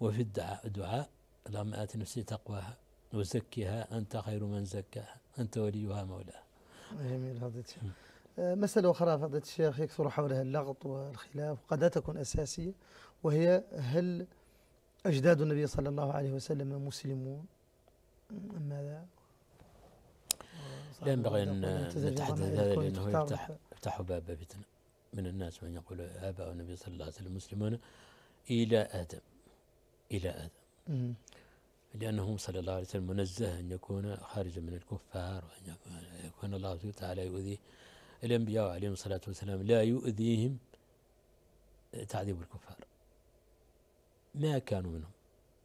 وفي الدعاء دعاء اللهم آت نفسي تقواها وزكيها أنت خير من زكاها أنت وليها مولاها
جميل فضيلة الشيخ آه، مسألة أخرى فضيلة الشيخ يكثر حولها اللغط والخلاف وقد لا تكون أساسية وهي هل أجداد النبي صلى الله عليه وسلم مسلمون أم ماذا
لا ينبغي ان نتحدث هذا لانه يفتح يفتح باب فتنه من الناس من يقول اباء النبي صلى الله عليه وسلم مسلمون الى ادم الى ادم لانهم لأنه صلى الله عليه وسلم منزه أن يكون خارجا من الكفار وأن يكون الله سبحانه وتعالى يؤذي الأنبياء عليهم الصلاة والسلام لا يؤذيهم تعذيب الكفار ما كانوا منهم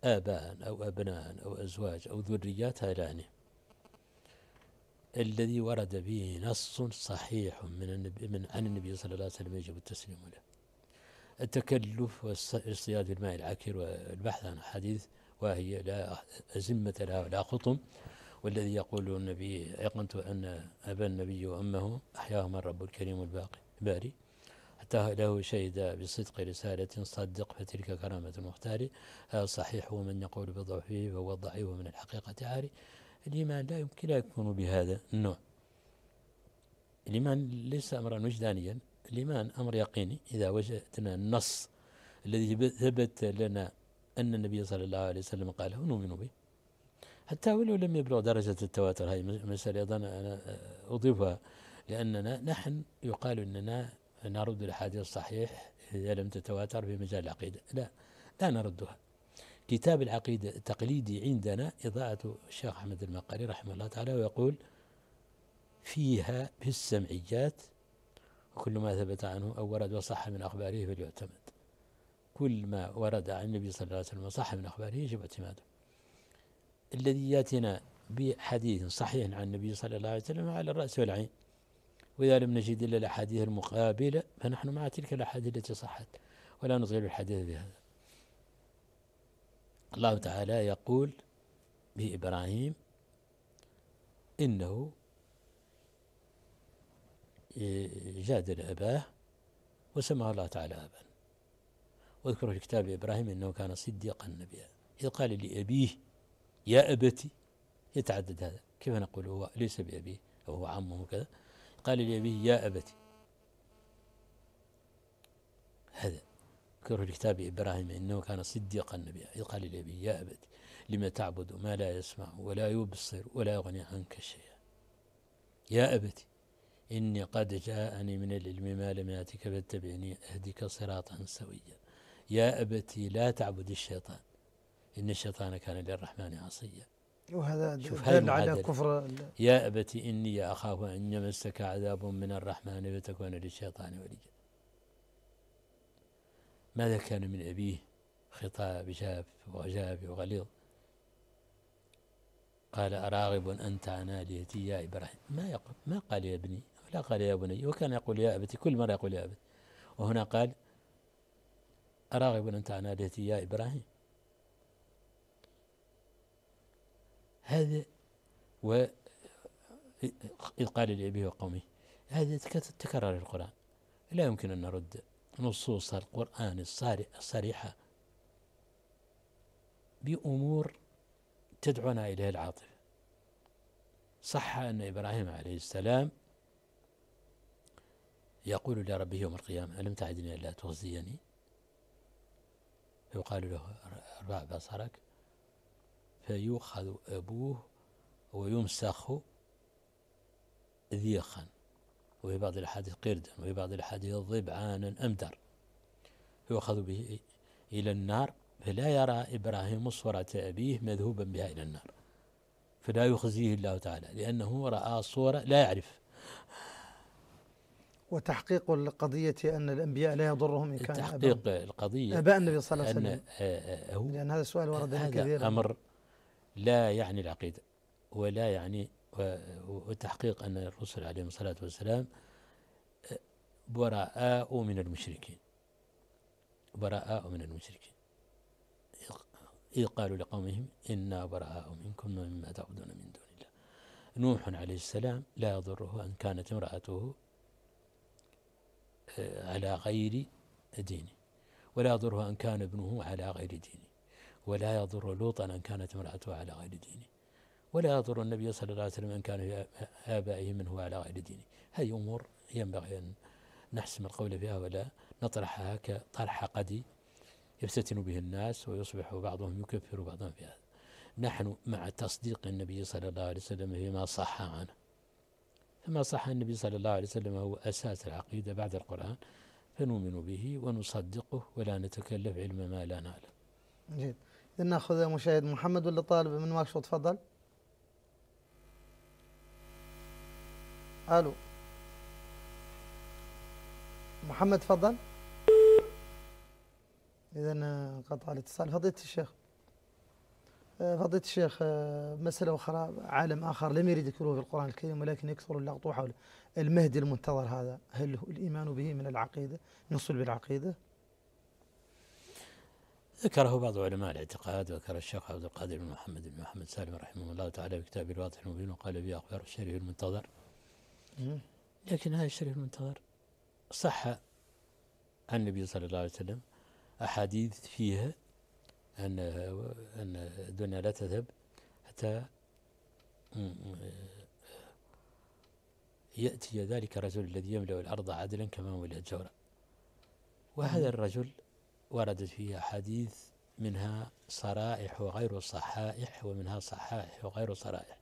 آباء أو أبناء أو أزواج أو ذريات هلانه الذي ورد به نص صحيح من النبي من عن النبي صلى الله عليه وسلم يجب التسليم له. التكلف والاصطياد الماء العكر والبحث عن حديث وهي لا أزمة لها ولا خطم والذي يقول النبي أيقنت أن أبا النبي وأمه أحياهما الرب الكريم الباقي الباري حتى له شهد بصدق رسالة صدق فتلك كرامة المختار صحيح ومن يقول بضعفه فهو ضعيف من الحقيقة عاري الإيمان لا يمكن لا يكون بهذا النوع الإيمان ليس أمرا وجدانيا الإيمان أمر يقيني إذا وجدنا النص الذي ثبت لنا أن النبي صلى الله عليه وسلم قاله نؤمن به حتى ولو لم يبلغ درجة التواتر هذه مسألة أيضا أنا أضيفها لأننا نحن يقال أننا نرد الأحاديث الصحيح إذا لم تتواتر في مجال العقيدة لا لا نردها كتاب العقيدة التقليدي عندنا إضاءة الشيخ أحمد المقري رحمه الله تعالى ويقول فيها في السمعيات وكل ما ثبت عنه أو ورد وصح من أخباره فليعتمد كل ما ورد عن النبي صلى الله عليه وسلم وصح من أخباره يجب اعتماده الذي ياتينا بحديث صحيح عن النبي صلى الله عليه وسلم على الرأس والعين وإذا لم نجد إلا الأحاديث المقابلة فنحن مع تلك الأحاديث التي صحت ولا نطيل الحديث بهذا الله تعالى يقول بإبراهيم إنه جادل أباه وسماه الله تعالى أبا واذكر في كتاب إبراهيم أنه كان صديقا نبيا إذ قال لأبيه يا أبتي يتعدد هذا كيف نقول هو ليس بأبيه أو هو عمه كذا قال لأبيه يا أبتي هذا اذكر في كتاب إبراهيم إنه كان صديقا نبيا إذ قال لأبي يا أبت لما تعبد ما لا يسمع ولا يبصر ولا يغني عنك شيئا يا أبت إني قد جاءني من العلم ما لم يأتك فاتبعني أهدك صراطا سويا يا ابت لا تعبد الشيطان إن الشيطان كان للرحمن عصيا وهذا شوف دل على كفر يا ابت إني أخاف أن يمسك عذاب من الرحمن فتكون للشيطان وليا ماذا كان من أبيه خطاب جاف وجاف وغليظ قال أراغب أنت عن آلهتي يا إبراهيم ما يقول ما قال يا ابني ولا قال يا بني وكان يقول يا أبتي كل مرة يقول يا أبتي وهنا قال أراغب أنت عن آلهتي يا إبراهيم هذا و إذ قال لأبيه وقومه هذا تكرر القرآن لا يمكن أن نرد نصوص القرآن الصريحة بأمور تدعونا إليها العاطفة صح أن إبراهيم عليه السلام يقول لربه يوم القيامة ألم تعدني ألا تغزيني فيقال له ارفع بصرك فيؤخذ أبوه ويمسخ ذيخا وفي بعض الأحاديث قردا وفي بعض الأحاديث ضبعانا أمدر يؤخذ به إلى النار فلا يرى إبراهيم صورة أبيه مذهوبا بها إلى النار فلا يخزيه الله تعالى لأنه رأى صورة لا يعرف
وتحقيق القضية أن الأنبياء لا يضرهم إن كان تحقيق القضية أباء النبي صلى الله عليه وسلم
آه، آه، آه،
لأن هذا السؤال ورد هذا كثيرا أمر
لا يعني العقيدة ولا يعني والتحقيق أن الرسل عليهم الصلاة والسلام براء من المشركين براء من المشركين إذ قالوا لقومهم إنا براء منكم ومما تعبدون من دون الله نوح عليه السلام لا يضره أن كانت امرأته آه، على غير دينه ولا يضره أن كان ابنه على غير دينه ولا يضر لوطا أن كانت امرأته على غير دينه ولا يضر النبي صلى الله عليه وسلم إن كان في آبائه من هو على غير دينه هذه أمور ينبغي أن نحسم القول فيها ولا نطرحها كطرح قدي يفتتن به الناس ويصبح بعضهم يكفر بعضهم في هذا نحن مع تصديق النبي صلى الله عليه وسلم فيما صح عنه فما صح عن النبي صلى الله عليه وسلم هو أساس العقيدة بعد القرآن فنؤمن به ونصدقه ولا نتكلف علم ما لا نعلم
جيد ناخذ مشاهد محمد ولا طالب من واقش تفضل الو محمد تفضل اذا قطع الاتصال فضيله الشيخ فضيله الشيخ مساله اخرى عالم اخر لم يرد ذكره في القران الكريم ولكن يكثر اللقط حوله المهدي المنتظر هذا هل هو الايمان به من العقيده من صلب العقيده؟
ذكره بعض علماء الاعتقاد وذكر الشيخ عبد القادر بن محمد بن محمد سالم رحمه الله تعالى في كتابه الواضح المبين وقال به اخبار الشريف المنتظر لكن هذا الشريف المنتظر صح عن النبي صلى الله عليه وسلم أحاديث فيها أن أن الدنيا لا تذهب حتى يأتي ذلك الرجل الذي يملأ الأرض عدلا كما ملا جورا وهذا الرجل وردت فيه أحاديث منها صرائح وغير صحائح ومنها صحائح وغير صرائح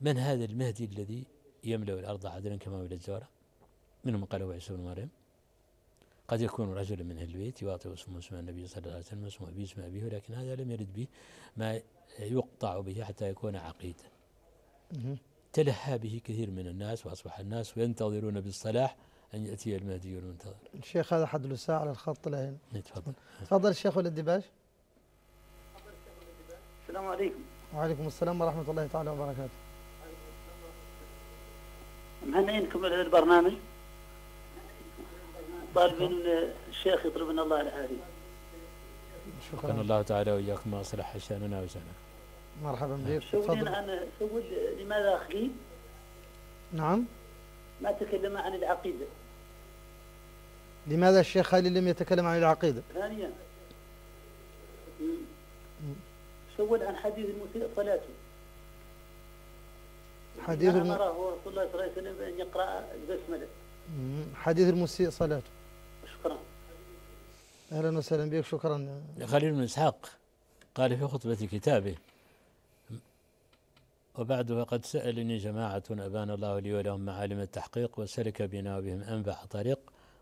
من هذا المهدي الذي يملأ الأرض عدلا كما ولد زورا منهم قالوا عيسى بن مريم قد يكون رجل من أهل البيت يواطئ اسمه اسم النبي صلى الله عليه وسلم اسمه أبي اسم أبيه لكن هذا لم يرد به ما يقطع به حتى يكون عقيدة تلهى به كثير من الناس وأصبح الناس ينتظرون بالصلاح أن يأتي المهدي المنتظر
الشيخ هذا حد الساعة على الخط الآن نعم، تفضل تفضل الشيخ ولد الدباش السلام عليكم وعليكم السلام ورحمة الله تعالى وبركاته
مهنئينكم البرنامج طالبين الشيخ يطلب من الله العافية
شكرا الله تعالى وإياكم ما أصلح
شأننا وشأنك مرحبا نعم. بك سؤالين
عن سؤال لماذا أخي نعم ما تكلم عن العقيدة
لماذا الشيخ خالي لم يتكلم عن العقيدة
ثانيا سؤال عن حديث المسيء صلاته
حديث الم... أراه
رسول الله صلى الله عليه وسلم بأن يقرأ البسمله
حديث المسيء صلاته شكرا أهلا وسهلا بك شكرا خليل بن إسحاق
قال في خطبة كتابه وبعد فقد سألني جماعة أبان الله لي ولهم معالم التحقيق وسلك بنا وبهم انفع طريق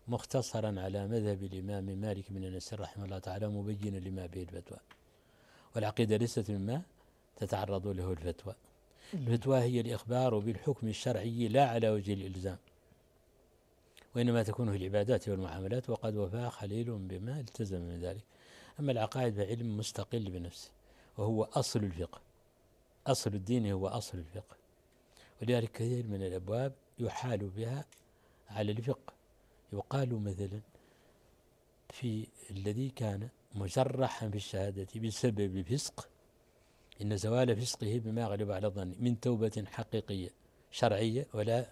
مختصرا على مذهب الإمام مالك بن أنس رحمه الله تعالى مبينا لما به الفتوى والعقيدة ليست مما تتعرض له الفتوى الفتوى هي الإخبار بالحكم الشرعي لا على وجه الإلزام وإنما تكون في العبادات والمعاملات وقد وفى خليل بما التزم من ذلك أما العقائد فعلم مستقل بنفسه وهو أصل الفقه أصل الدين هو أصل الفقه ولذلك كثير من الأبواب يحال بها على الفقه يقال مثلا في الذي كان مجرحا في الشهادة بسبب الفسق إن زوال فسقه بما غلب على الظن من توبة حقيقية شرعية ولا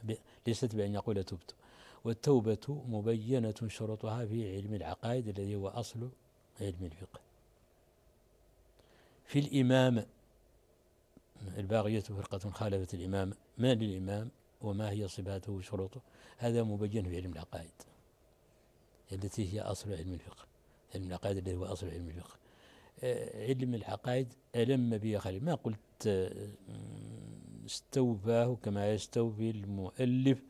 ليست بأن يقول تبت والتوبة مبينة شروطها في علم العقائد الذي هو أصل علم الفقه في الإمام الباغية فرقة خالفت الإمام ما للإمام وما هي صفاته وشروطه هذا مبين في علم العقائد التي هي أصل علم الفقه علم العقائد الذي هو أصل علم الفقه علم العقائد ألم به خليل ما قلت آه، استوفاه كما يستوفي المؤلف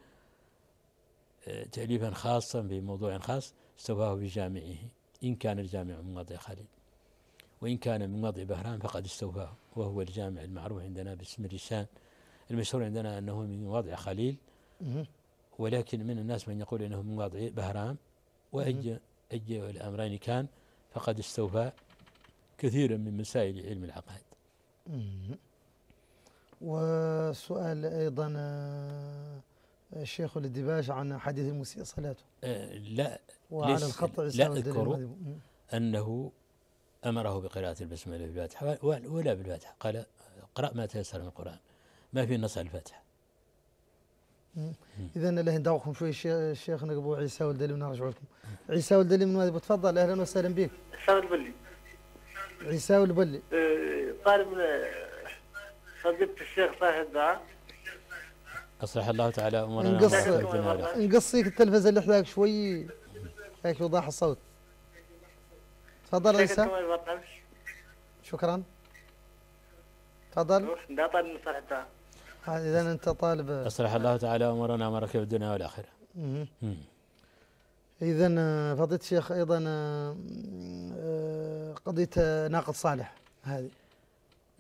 آه، تأليفا خاصا بموضوع خاص استوفاه في جامعه إن كان الجامع من وضع خليل وإن كان من وضع بهرام فقد استوفاه وهو الجامع المعروف عندنا باسم اللسان المشهور عندنا أنه من وضع خليل ولكن من الناس من يقول أنه من وضع بهرام وأجى الأمرين كان فقد استوفى كثيرا من مسائل علم العقائد
وسؤال أيضا آه، الشيخ للدباج عن حديث المسيء صلاته آه، لا وعلى الخط لا أذكر
أنه أمره بقراءة البسملة في الفاتحة ولا بالفاتحة قال اقرأ ما تيسر من القرآن ما في نص على الفاتحة
اذا الله ندعوكم شوي الشيخ نقبو عيسى ولد من نرجع لكم عيسى ولد من تفضل اهلا وسهلا بك سهل باللي عيساوي البلي
طالب إيه، صديق الشيخ صالح الدعاء
أصلح الله تعالى أمورنا نقص
نقصيك التلفزة اللي حداك شوي هيك وضاح الصوت تفضل عيسى شكرا تفضل الدعاء إذا أنت طالب
أصلح الله تعالى أمورنا في الدنيا والآخرة
إذا آه، فضيلة الشيخ أيضا آه، آه، قضية ناقد صالح هذه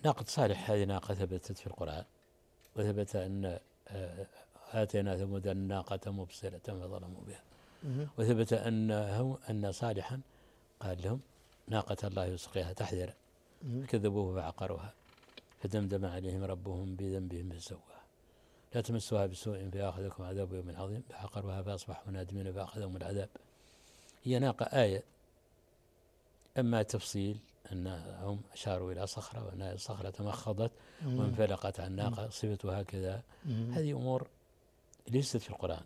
ناقد صالح هذه ناقة ثبتت في القرآن وثبت أن آتينا ثمود الناقة مبصرة فظلموا بها وثبت ان أن صالحا قال لهم ناقة الله يسقيها تحذر كذبوه فعقروها فدمدم عليهم ربهم بذنبهم فسواها لا تمسوها بسوء فياخذكم عذاب يوم عظيم فحقروها فاصبحوا نادمين فاخذهم العذاب هي ناقة آية أما تفصيل أنهم أشاروا إلى صخرة وأن الصخرة تمخضت وانفلقت عن ناقة صفتها هكذا هذه أمور ليست في القرآن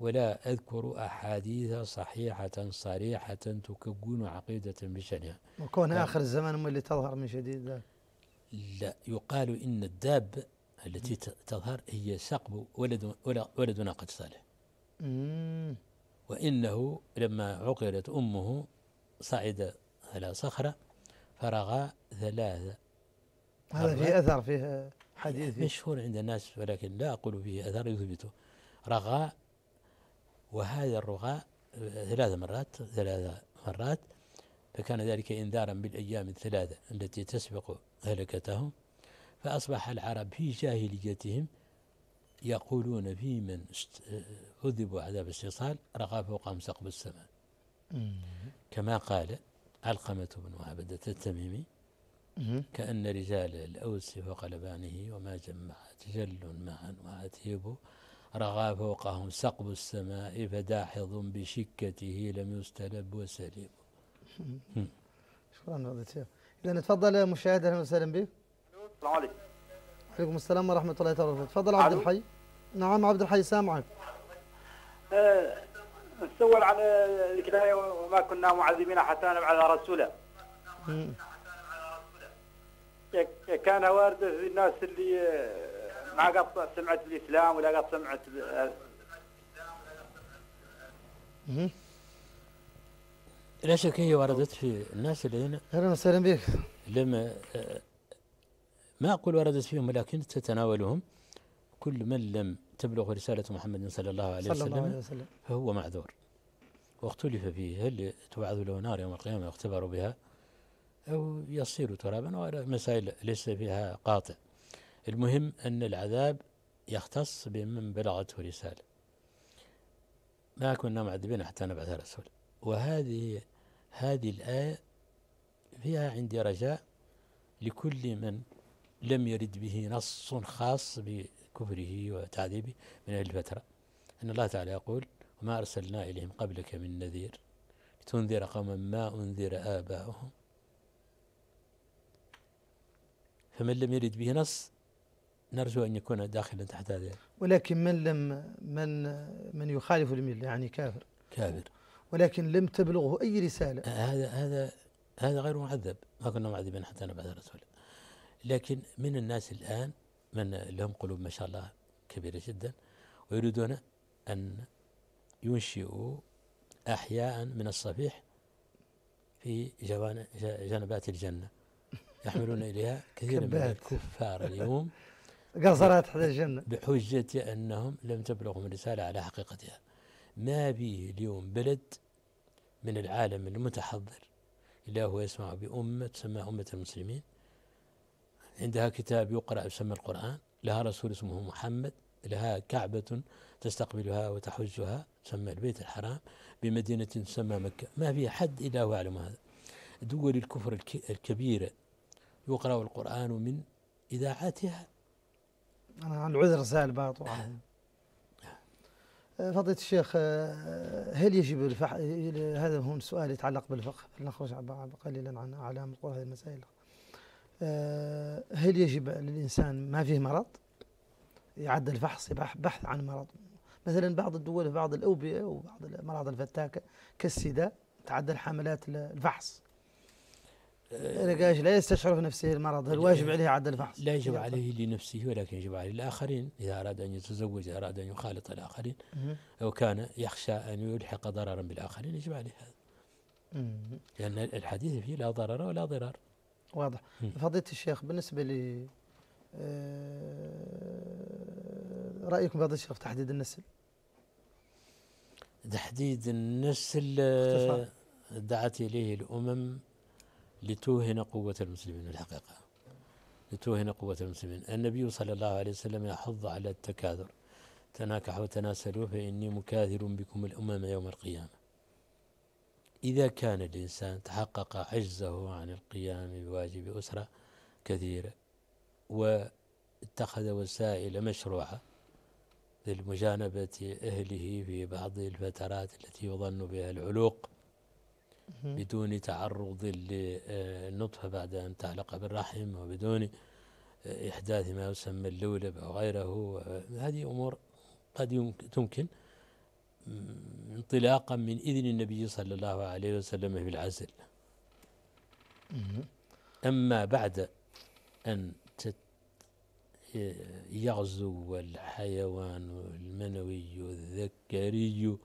ولا أذكر أحاديث صحيحة صريحة تكون عقيدة بشأنها وكون أه. آخر الزمان
هم اللي تظهر من شديد
لا يقال إن الدابة التي تظهر هي سقب ولد ولد ناقة صالح وإنه لما عقلت أمه صعد على صخرة فرغى ثلاثة
هذا فيه أثر فيه حديث
مشهور عند الناس ولكن لا أقول فيه أثر يثبته رغى وهذا الرغاء ثلاث مرات ثلاث مرات فكان ذلك إنذارا بالأيام الثلاثة التي تسبق هلكتهم فأصبح العرب في جاهليتهم يقولون في من عذبوا عذاب استيصال رقى فوقهم سقب السماء كما قال علقمة بن عبدة التميمي كأن رجال الأوس فوق لبانه وما جمع تجل معا وعتيب رغى فوقهم سقب السماء فداحظ بشكته لم يستلب وسليب
شكرا إذا تفضل مشاهد أهلا وسهلا بك السلام عليكم وعليكم السلام ورحمه الله تعالى وبركاته تفضل عبد الحي نعم عبد الحي سامعك
آه، نسول على الكناية وما كنا معذبين حتى نبعث على رسوله كان وارد في الناس اللي آه، ما قد سمعت الإسلام ولا قد سمعت آه.
لا شك هي وردت في الناس اللي هنا اهلا وسهلا بك لما ما أقول وردت فيهم ولكن تتناولهم كل من لم تبلغ رسالة محمد صلى الله عليه, صلى وسلم, الله عليه وسلم فهو معذور واختلف فيه هل توعد له نار يوم القيامة يختبر بها أو يصير ترابا ومسائل ليس فيها قاطع المهم أن العذاب يختص بمن بلغته رسالة ما كنا معذبين حتى نبعث رسول وهذه هذه الآية فيها عندي رجاء لكل من لم يرد به نص خاص بكفره وتعذيبه من هذه الفترة أن الله تعالى يقول وما أرسلنا إليهم قبلك من نذير لتنذر قوما ما أنذر آباؤهم فمن لم يرد به نص نرجو أن يكون داخلا تحت هذا
ولكن من لم من من يخالف الملة يعني كافر كافر ولكن لم تبلغه أي رسالة هذا هذا
هذا غير معذب ما كنا معذبين حتى نبعث رسولا لكن من الناس الآن من لهم قلوب ما شاء الله كبيرة جدا ويريدون أن ينشئوا أحياء من الصفيح في جنبات الجنة يحملون إليها كثير من الكفار اليوم قصرات حتى الجنة بحجة أنهم لم تبلغهم الرسالة على حقيقتها ما به اليوم بلد من العالم المتحضر إلا هو يسمع بأمة تسمى أمة المسلمين عندها كتاب يقرأ يسمى القرآن لها رسول اسمه محمد لها كعبة تستقبلها وتحجها تسمى البيت الحرام بمدينة تسمى مكة ما في حد إلا هو يعلم هذا دول الكفر الكبيرة يقرأ القرآن من إذاعاتها
أنا العذر سائل بعض نعم. آه، فضيلة الشيخ آه، هل يجب الفح... هذا هو السؤال يتعلق بالفقه نخرج قليلا عن أعلام هذه المسائل هل يجب للإنسان ما فيه مرض يعد الفحص بحث عن مرض مثلا بعض الدول في بعض الأوبئة وبعض الأمراض الفتاكة كالسيدا تعدل حملات الفحص آه، لا يستشعر في نفسه المرض هل واجب عليه عد الفحص لا يجب عليه
لنفسه ولكن يجب عليه الآخرين إذا أراد أن يتزوج إذا أراد أن يخالط الآخرين أو كان يخشى أن يلحق ضررا بالآخرين يجب عليه هذا لأن الحديث فيه لا ضرر ولا ضرار
واضح فضيله الشيخ بالنسبه ل آه، رايكم بهذا الشيخ تحديد النسل
تحديد النسل آه، دعت اليه الامم لتوهن قوه المسلمين الحقيقه لتوهن قوه المسلمين النبي صلى الله عليه وسلم يحض على التكاثر تناكحوا وتناسلوا فاني مكاثر بكم الامم يوم القيامه إذا كان الإنسان تحقق عجزه عن القيام بواجب أسرة كثيرة واتخذ وسائل مشروعة لمجانبة أهله في بعض الفترات التي يظن بها العلوق بدون تعرض للنطفة بعد أن تعلق بالرحم وبدون إحداث ما يسمى اللولب أو غيره هذه أمور قد يمكن تمكن انطلاقا من إذن النبي صلى الله عليه وسلم في العزل أما بعد أن يغزو الحيوان المنوي الذكري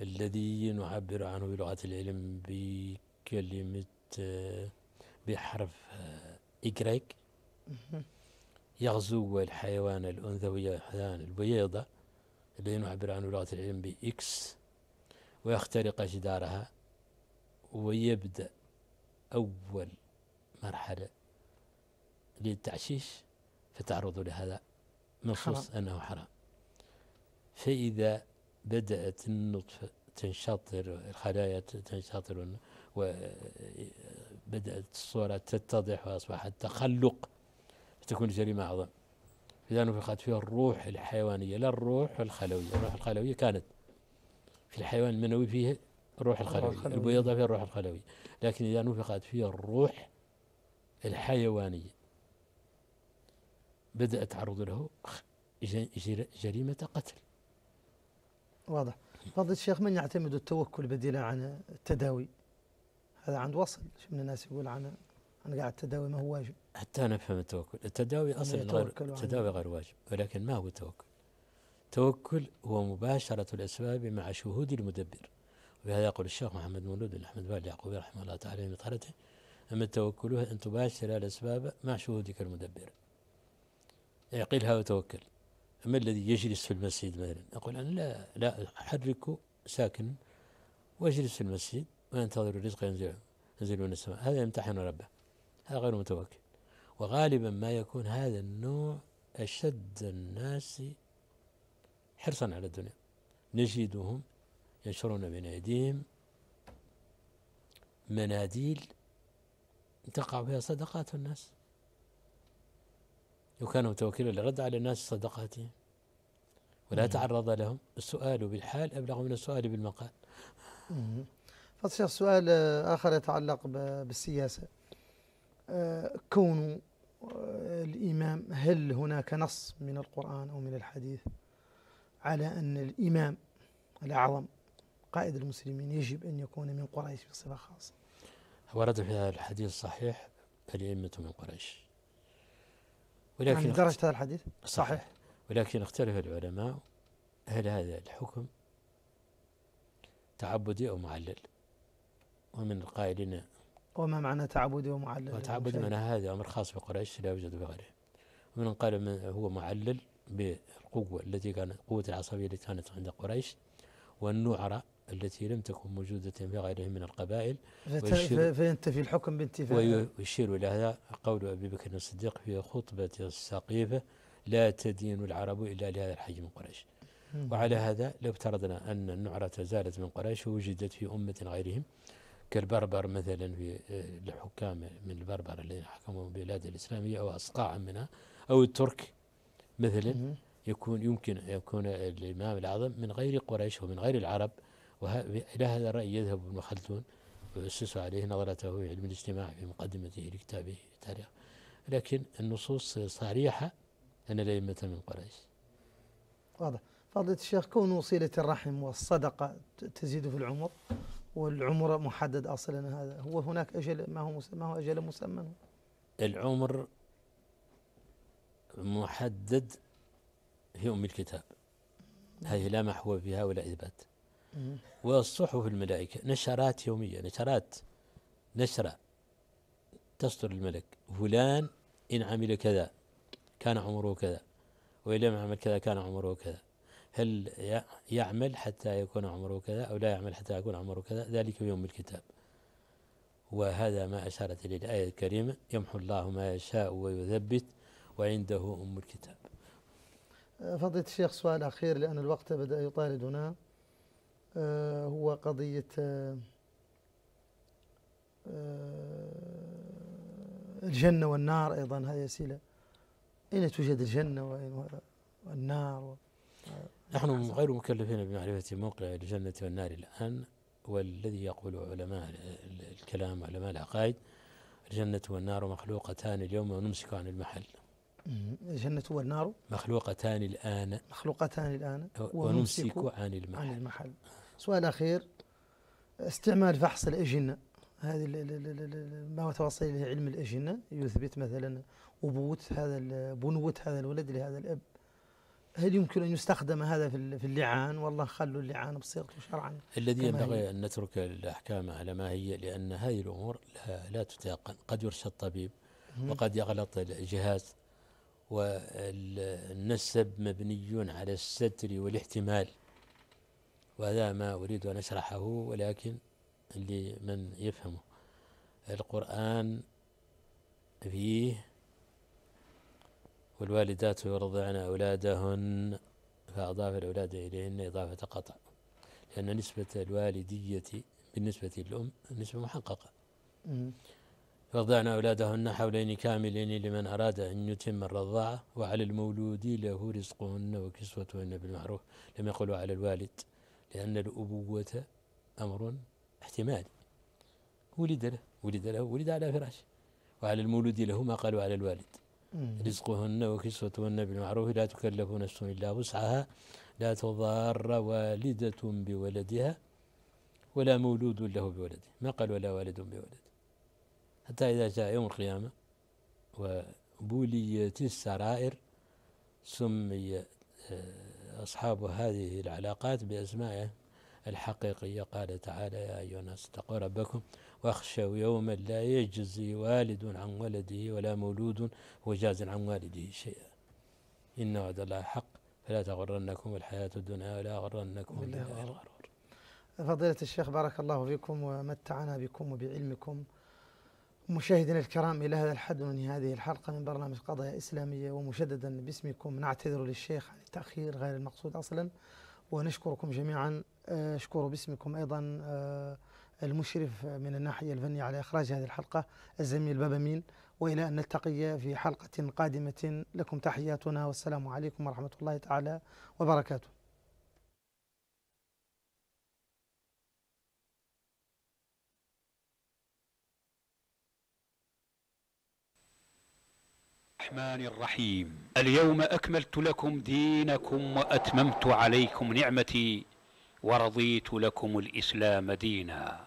الذي نعبر عنه بلغة العلم بكلمة بحرف إكريك يغزو الحيوان الأنثوي الحيوان البيضة بينعبر عن لغة العلم بإكس ويخترق جدارها ويبدأ أول مرحلة للتعشيش فتعرض لهذا منصوص أنه حرام فإذا بدأت النطفة تنشطر الخلايا تنشطر وبدأت الصورة تتضح وأصبحت تخلق تكون جريمة أعظم إذا نفخت فيها الروح الحيوانية لا الروح الخلوية الروح الخلوية كانت في الحيوان المنوي فيه الروح الخلوية البيضة فيها الروح الخلوية لكن إذا نفخت فيها الروح الحيوانية بدأ تعرض له جريمة قتل
واضح فضل الشيخ من يعتمد التوكل بديلا عن التداوي هذا عند وصل شو من الناس يقول عن أنا قاعد التداوي ما هو واجب
حتى نفهم التوكل التداوي أصلا غير التداوي غير واجب ولكن ما هو التوكل التوكل هو مباشرة الأسباب مع شهود المدبر وهذا يقول الشيخ محمد مولود بن أحمد بن يعقوب رحمه الله تعالى في مطهرته أما التوكل هو أن تباشر الأسباب مع شهودك المدبر يقيلها يعني وتوكل أما الذي يجلس في المسجد مثلا يقول أنا لا لا أحرك ساكن واجلس في المسجد وينتظر الرزق ينزل ينزل من السماء هذا يمتحن ربه هذا غير متوكل وغالبا ما يكون هذا النوع أشد الناس حرصا على الدنيا نجدهم ينشرون بين أيديهم مناديل تقع فيها صدقات الناس وكانوا توكيلا لرد على الناس صدقاتهم ولا تعرض لهم السؤال بالحال أبلغ من السؤال بالمقال
فتصير سؤال آه، آخر يتعلق بالسياسة كون آه، الإمام هل هناك نص من القرآن أو من الحديث على أن الإمام الأعظم قائد المسلمين يجب أن يكون من قريش بصفة خاصة
ورد في الحديث الصحيح الأئمة من قريش يعني ولكن يعني درجة هذا
الحديث صحيح. صحيح
ولكن اختلف العلماء هل هذا الحكم تعبدي أو معلل ومن القائلين
وما معنى تعبد ومعلل؟ تعبد من
هذا أمر خاص بقريش لا يوجد بغيره ومن قال من هو معلل بالقوة التي كانت قوة العصبية التي كانت عند قريش والنعرة التي لم تكن موجودة في غيرهم من القبائل
فينتفي الحكم بانتفاع
ويشير إلى هذا قول أبي بكر الصديق في خطبة السقيفة لا تدين العرب إلا لهذا الحج من قريش وعلى هذا لو افترضنا أن النعرة زالت من قريش ووجدت في أمة غيرهم كالبربر مثلا في الحكام آه، من البربر الذين حكموا البلاد الإسلامية أو أصقاعا منها أو الترك مثلا يكون يمكن يكون الإمام الأعظم من غير قريش ومن غير العرب إلى هذا الرأي يذهب ابن خلدون ويؤسس عليه نظرته في علم الاجتماع في مقدمته لكتابه تاريخ لكن النصوص صريحة أن الأئمة من قريش
واضح فضيلة الشيخ كون وصيلة الرحم والصدقة تزيد في العمر والعمر محدد اصلا هذا هو هناك اجل ما هو ما هو اجل مسمى
العمر محدد في ام الكتاب هذه لا محو فيها ولا اثبات والصحف الملائكه نشرات يوميه نشرات نشره تصدر الملك فلان ان عمل كذا كان عمره كذا وإن لم يعمل كذا كان عمره كذا هل يعمل حتى يكون عمره كذا أو لا يعمل حتى يكون عمره كذا ذلك يوم الكتاب وهذا ما أشارت إليه الآية الكريمة يمحو الله ما يشاء ويثبت وعنده أم الكتاب
فضيلة الشيخ سؤال أخير لأن الوقت بدأ يطاردنا آه، هو قضية آه، آه، الجنة والنار أيضا هذه أسئلة أين توجد الجنة والنار نحن غير
مكلفين بمعرفة موقع الجنة والنار الآن والذي يقول علماء الكلام علماء العقائد الجنة والنار مخلوقتان اليوم ونمسك عن المحل
الجنة والنار
مخلوقتان
الآن مخلوقتان الآن ونمسك, عن المحل عن المحل سؤال أخير استعمال فحص الأجنة هذه ما توصل إليه علم الأجنة يثبت مثلا أبوة هذا بنوة هذا الولد لهذا الأب هل يمكن أن يستخدم هذا في اللعان والله خلوا اللعان بصيغته شرعا الذي ينبغي
أن نترك الأحكام على ما هي لأن هذه الأمور لا, لا تتيقن قد يرشد طبيب وقد يغلط الجهاز والنسب مبني على الستر والاحتمال وهذا ما أريد أن أشرحه ولكن لمن يفهمه القرآن فيه والوالدات يرضعن أولادهن فأضاف الأولاد إليهن إضافة قطع لأن نسبة الوالدية بالنسبة للأم نسبة محققة يرضعن أولادهن حولين كاملين لمن أراد أن يتم الرضاعة وعلى المولود له رزقهن وكسوتهن بالمعروف لم يقلوا على الوالد لأن الأبوة أمر احتمالي ولد له ولد له ولد على فراشه وعلى المولود له ما قالوا على الوالد رزقهن وكسوتهن بالمعروف لا تكلف نفس إلا وسعها لا تضار والدة بولدها ولا مولود له بولده ما قال ولا والد بولد حتى إذا جاء يوم القيامة وبوليت السرائر سمي آه، أصحاب هذه العلاقات بأسمائه الحقيقية قال تعالى يا أيها الناس اتقوا ربكم واخشوا يوما لا يجزي والد عن ولده ولا مولود هو جاز عن والده شيئا إن وعد الله حق فلا تغرنكم الحياة الدنيا ولا غرنكم بالله الغرور
فضيلة الشيخ بارك الله فيكم ومتعنا بكم وبعلمكم مشاهدينا الكرام إلى هذا الحد ننهي هذه الحلقة من برنامج قضايا إسلامية ومشددا باسمكم نعتذر للشيخ عن التأخير غير المقصود أصلا ونشكركم جميعا أه، أشكر باسمكم أيضا أه، المشرف من الناحية الفنية على إخراج هذه الحلقة الزميل بابا مين وإلى أن نلتقي في حلقة قادمة لكم تحياتنا والسلام عليكم ورحمة الله تعالى وبركاته
الرحمن الرحيم اليوم أكملت لكم دينكم وأتممت عليكم نعمتي ورضيت لكم الإسلام ديناً